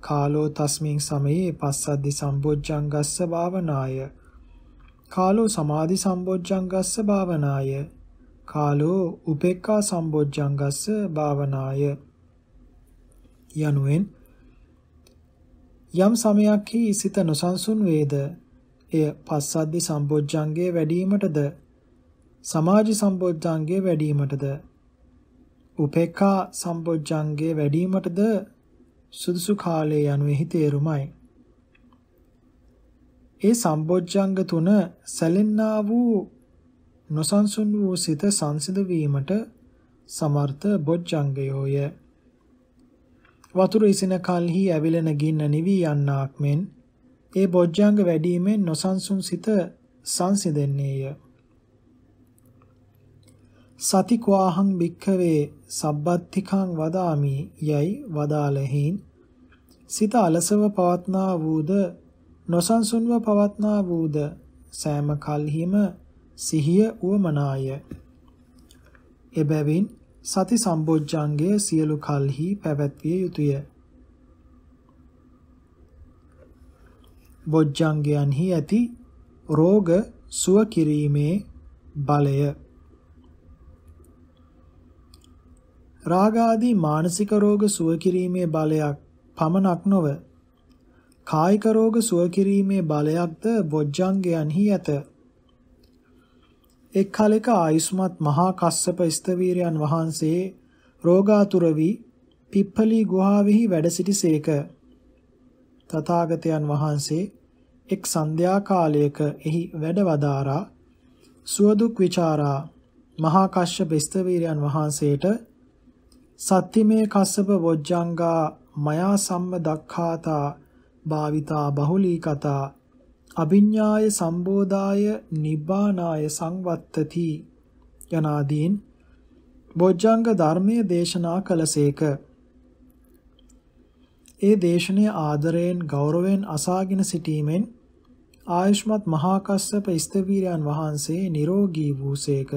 [SPEAKER 1] කාලෝ තස්මින් සමයේ පස්සද්දි සම්බොජ්ජංගස්ස භාවනාය කාලෝ සමාධි සම්බොජ්ජංගස්ස භාවනාය කාලෝ උපේක්ඛා සම්බොජ්ජංගස්ස භාවනාය යනුවෙන් යම් සමයක්හි සිත නොසන්සුන් වේද එය පස්සද්දි සම්බොජ්ජංගේ වැඩිවීමටද සමාජි සම්බොජ්ජංගේ වැඩිවීමටද උපේක්ඛා සම්බොජ්ජංගේ වැඩිවීමටද සුදුසු කාලයේ යනුෙහි තේරුමයි ඒ සම්බොජ්ජංග තුන සැලෙන්නා වූ නොසන්සුන් වූ සිත සංසිඳ වීමට සමර්ථ බොජ්ජංගයෝය. වතුර ඉසින කලෙහි ඇවිලෙන ගින්න නිවි යන්නාක් මෙන් ඒ බොජ්ජංග වැඩිමෙන් නොසන්සුන් සිත සංසිඳෙන්නේය. සති කෝහං භික්ඛවේ සබ්බත්තිකං වදාමි යයි වදාළෙහින් සිත අලසව පවත්නා වූද නොසන්සුන්ව පවත්නා වූද සෑම කල්හිම සිහිය උවමනාය. එබැවින් සති සම්බොජ්ජංගය සියලු කල්හි පැවැත්විය යුතුය. බොජ්ජංගයන්හි ඇති රෝග සුව කිරීමේ බලය රාගාදී මානසික රෝග සුව කිරීමේ බලයක් පමණක් නොව කායික රෝග සුව කිරීමේ බලයක්ද බොජ්ජංගයන්හි ඇත. එක් කලෙක ආයුෂ්මත් මහා කස්සප ස්තවීරයන් වහන්සේ රෝගාතුර වී පිප්පලි ගුහාවෙහි වැඩ සිටිසේක. තථාගතයන් වහන්සේ එක් සන්ධ්‍යා කාලයක එහි වැඩ වදාරා සුවදුක් විචාරා මහා කස්සප ස්තවීරයන් වහන්සේට සත්‍තිමේ කස්සප වොජ්ජංගා මයා සම්ම දක්ඛාතා භාවිතා බහුලී කතා අභිඥාය සම්බෝධාය නිබ්බානාය සංවත්තති යනාදීන් බොජ්ජංග ධර්මයේ දේශනා කළසේක. ඒ දේශනය ආදරයෙන් ගෞරවයෙන් අසාගෙන සිටීමෙන් ආයුෂ්මත් මහා කස්සප ස්තවීරයන් වහන්සේ නිරෝගී වූසේක.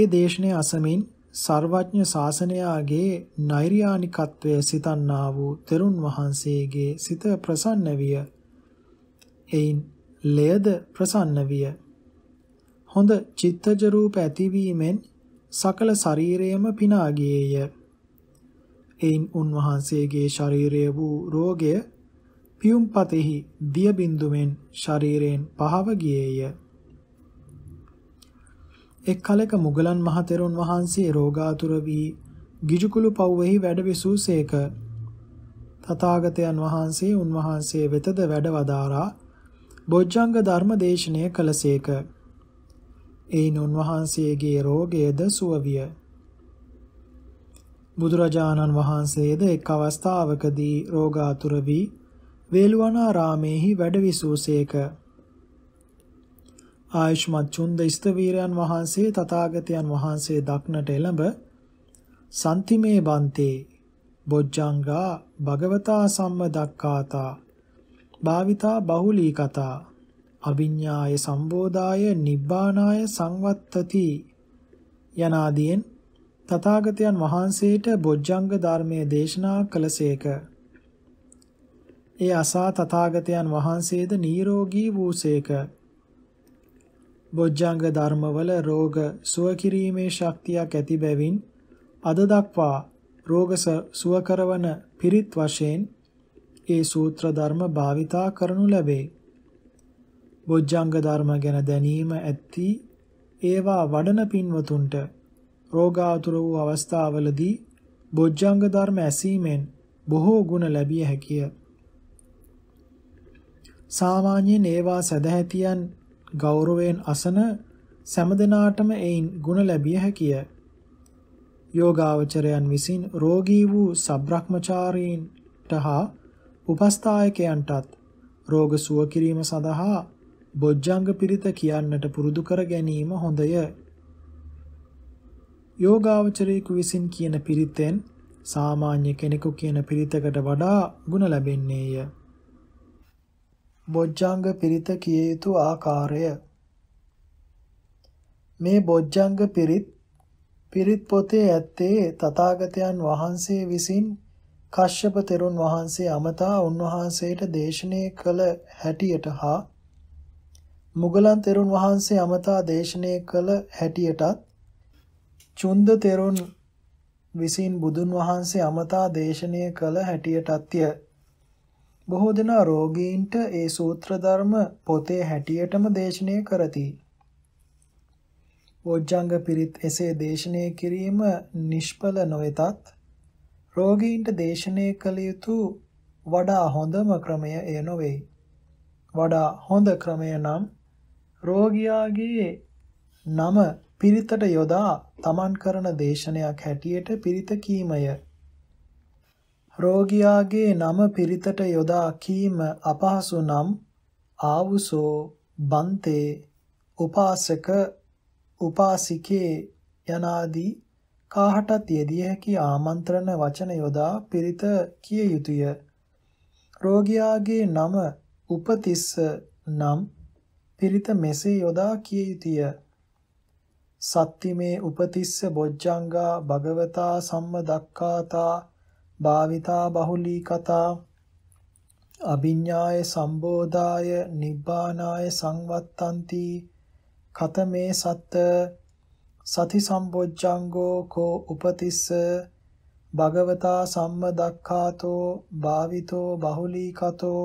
[SPEAKER 1] ඒ දේශනය අසමින් සර්වඥ ශාසනයාගේ නෛර්යානිකත්වය සිතන්නා වූ තෙරුන් වහන්සේගේ සිත ප්‍රසන්න විය. එයින් ලයද ප්‍රසන්න විය. හොඳ චිත්තජ රූප ඇතිවීමෙන් සකල ශරීරයම පිනා ගියේය. එයින් උන්වහන්සේගේ ශරීරය වූ රෝගය පියුම්පතෙහි දිය බින්දුවෙන් ශරීරයෙන් පහව ගියේය. එක් කලෙක මුගලන් මහතෙරුන් වහන්සේ රෝගාතුර වී ගිජුකුළු පව්වෙහි වැඩ විසූසේක. තථාගතයන් වහන්සේ උන්වහන්සේ වෙතද වැඩ වදාරා බොජ්ජංග ධර්ම දේශනය කළසේක. එයින් උන්වහන්සේගේ රෝගයද සුව විය. බුදුරජාණන් වහන්සේද එක් අවස්ථාවකදී රෝගාතුර වී වේළුවනාරාමේහි වැඩවිසූසේක. ආයුෂ්මත් චුන්ද ස්තවීරයන් වහන්සේ තථාගතයන් වහන්සේ දක්නට එළඹ සන්තිමේ බන්තේ බොජ්ජංගා භගවතා සම්ම දක්කාතා භාවිතා බහුලී කතා අවිඤ්ඤාය සම්බෝධාය නිබ්බානාය සංවත්තති යනාදීන් තථාගතයන් වහන්සේට බොජ්ජංග ධර්මයේ දේශනා කළසේක. ඒ අසා තථාගතයන් වහන්සේද නිරෝගී වූසේක. බොජ්ජංග ධර්මවල රෝග සුව කිරීමේ ශක්තියක් ඇති බැවින් අද දක්වා රෝග සුව කරවන පිරිත් වශයෙන් ඒ සූත්‍ර ධර්ම භාවිතා කරනු ලැබේ. බොජ්ජංග ධර්ම ගැන දැනීම ඇති ඒවා වඩන පින්වතුන්ට රෝගාතුර වූ අවස්ථාවලදී බොජ්ජංග ධර්ම ඇසීමෙන් බොහෝ ගුණ ලැබිය හැකිය. සාමාන්‍යයෙන් ඒවා සදැහැතියන් ගෞරවයෙන් අසන සෑම එයින් ගුණ ලැබිය හැකිය. යෝගාවචරයන් විසින් රෝගී වූ සබ්‍රක්‍මචාරීන්ට හා උපස්ථායකයන්ටත් රෝග සුව කිරීම සඳහා බොජ්ජංග පිරිත කියන්නට පුරුදු කර ගැනීම හොඳය. යෝගාවචරයෙකු විසින් කියන පිරිතෙන් සාමාන්‍ය කෙනෙකු කියන පිරිතකට වඩා ಗುಣ ලැබෙන්නේය. බොජ්ජංග පිරිත කිය යුතු ආකාරය මේ බොජ්ජංග පිරිත් පිරිත් පොතේ ඇත්තේ තථාගතයන් වහන්සේ විසින් කශ්‍යප තෙරුන් වහන්සේ අමතා උන්වහන්සේට දේශනය කළ හැටියට හා මුගලන් තෙරුන් වහන්සේ අමතා දේශනය කළ හැටියටත් චුන්ද තෙරුන් විසින් බුදුන් වහන්සේ අමතා දේශනය කළ හැටියටත්ය බොහෝ දෙනා රෝගීන්ට ඒ සූත්‍ර ධර්ම පොතේ හැටියටම දේශනය කරති. බොජ්ජංග පිරිත් එසේ දේශනය කිරීම නිෂ්ඵල නොවෙතත් රෝගීන්ට දේශනය කළ යුතු වඩා හොඳම ක්‍රමය එය නොවේ. වඩා හොඳ ක්‍රමය නම් රෝගියාගේ නම පිරිතට යොදා තමන් කරන දේශනයක් හැටියට පිරිත කීමය. රෝගියාගේ නම පිරිතට යොදා කීම අපහසු නම් ආවුසෝ බන්තේ උපාසක උපාසිකේ යනාදී කාහටත් යෙදිය හැකි ආමන්ත්‍රණ වචන යොදා පිරිත කිය යුතුය. රෝගියාගේ නම උපතිස්ස නම් පිරිත මෙසේ යොදා කිය යුතුය. සත්තිමේ උපතිස්ස බොජ්ජංගා භගවතා සම්මදක්කාතා භාවිතා බහුලී කතා අභිඤ්ඤාය සම්බෝධාය නිබ්බානාය සංවත්තಂತಿ කතමේ සත්ත සති සම්බොජ්ජංගෝ කෝ උපතිස්ස භගවතා සම්මදක්ඛාතෝ භාවිතෝ බහුලීකතෝ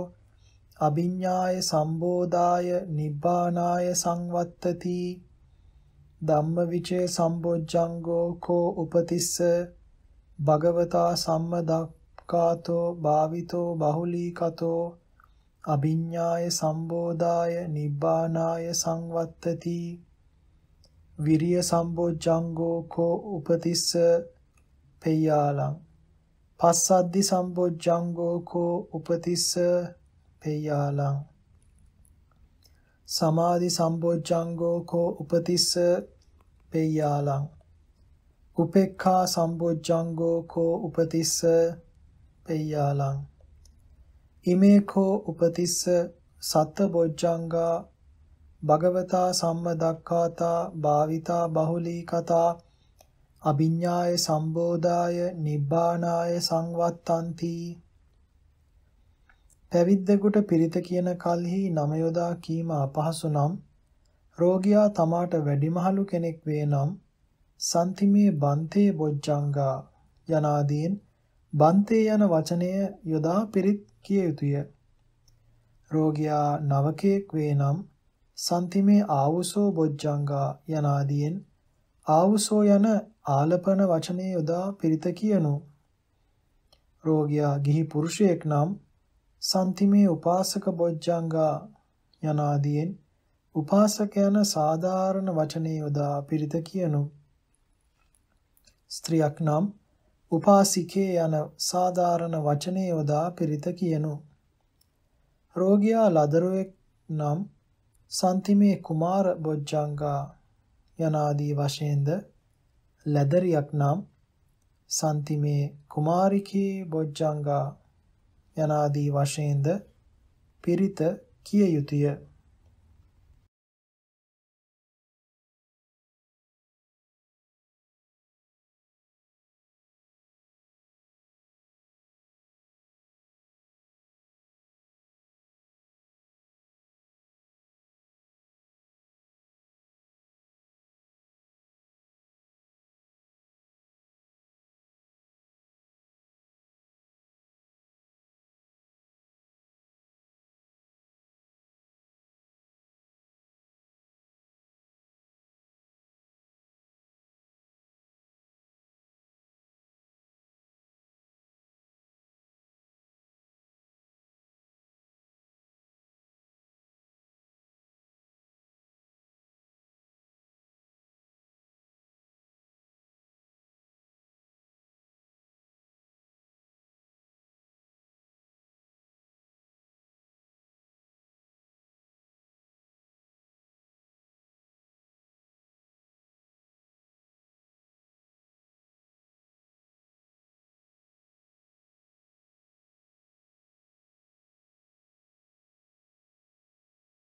[SPEAKER 1] අභිඤ්ඤාය සම්බෝධාය නිබ්බානාය සංවත්තති ධම්මවිචේ සම්බොජ්ජංගෝ කෝ උපතිස්ස භගවතා සම්මදක්ඛාතෝ භාවිතෝ බහුලීකතෝ අභිඤ්ඤාය සම්බෝධාය නිබ්බානාය සංවත්තති විරිය සම්බොජ්ජංගෝ කෝ උපතිස්ස පෙය්‍යාලං පස්සද්දි සම්බොජ්ජංගෝ කෝ උපතිස්ස පෙය්‍යාලං සමාධි සම්බොජ්ජංගෝ කෝ උපතිස්ස පෙය්‍යාලං උපේක්ඛා සම්බොජ්ජංගෝ කෝ උපතිස්ස පෙය්‍යාලං ඉමේ කෝ උපතිස්ස සත්ත බොජ්ජංගා භගවතා සම්මදක්ඛාතා භාවිතා බහුලී කතා අභිඤ්ඤාය සම්බෝධාය නිබ්බානාය සංවත්තන්ති පැවිද්දෙකුට පිරිත කියන කල්හි නම යොදා කීම අපහසු නම් රෝගියා තමාට වැඩිමහලු කෙනෙක් වේ නම් සම්තිමේ බන්තේ බොජ්ජංගා යනාදීන් බන්තේ යන වචනය යොදා පිරිත් කිය යුතුය. රෝගියා නවකයෙක් වේ නම් සම්තිමේ ආවුසෝ බොජ්ජංගා යනාදීන් ආවුසෝ යන ආලපන වචනේ යොදා පිරිත කියනු රෝගියා ගිහි පුරුෂයෙක් නම් සම්තිමේ උපාසක බොජ්ජංගා යනාදීන් උපාසක යන සාධාරණ වචනේ යොදා පිරිත කියනු ස්ත්‍රියක් නම් උපාසිකේ යන සාධාරණ වචනේ යොදා පිරිත කියනු. රෝගියා ලදරුවෙක් නම් සන්තිමේ කුමාර බොජ්ජංගා යනාදී වශයෙන්ද ලැදරියක් නම් සන්තිමේ කුමාරිකී බොජ්ජංගා යනාදී වශයෙන්ද පිරිත කිය යුතුය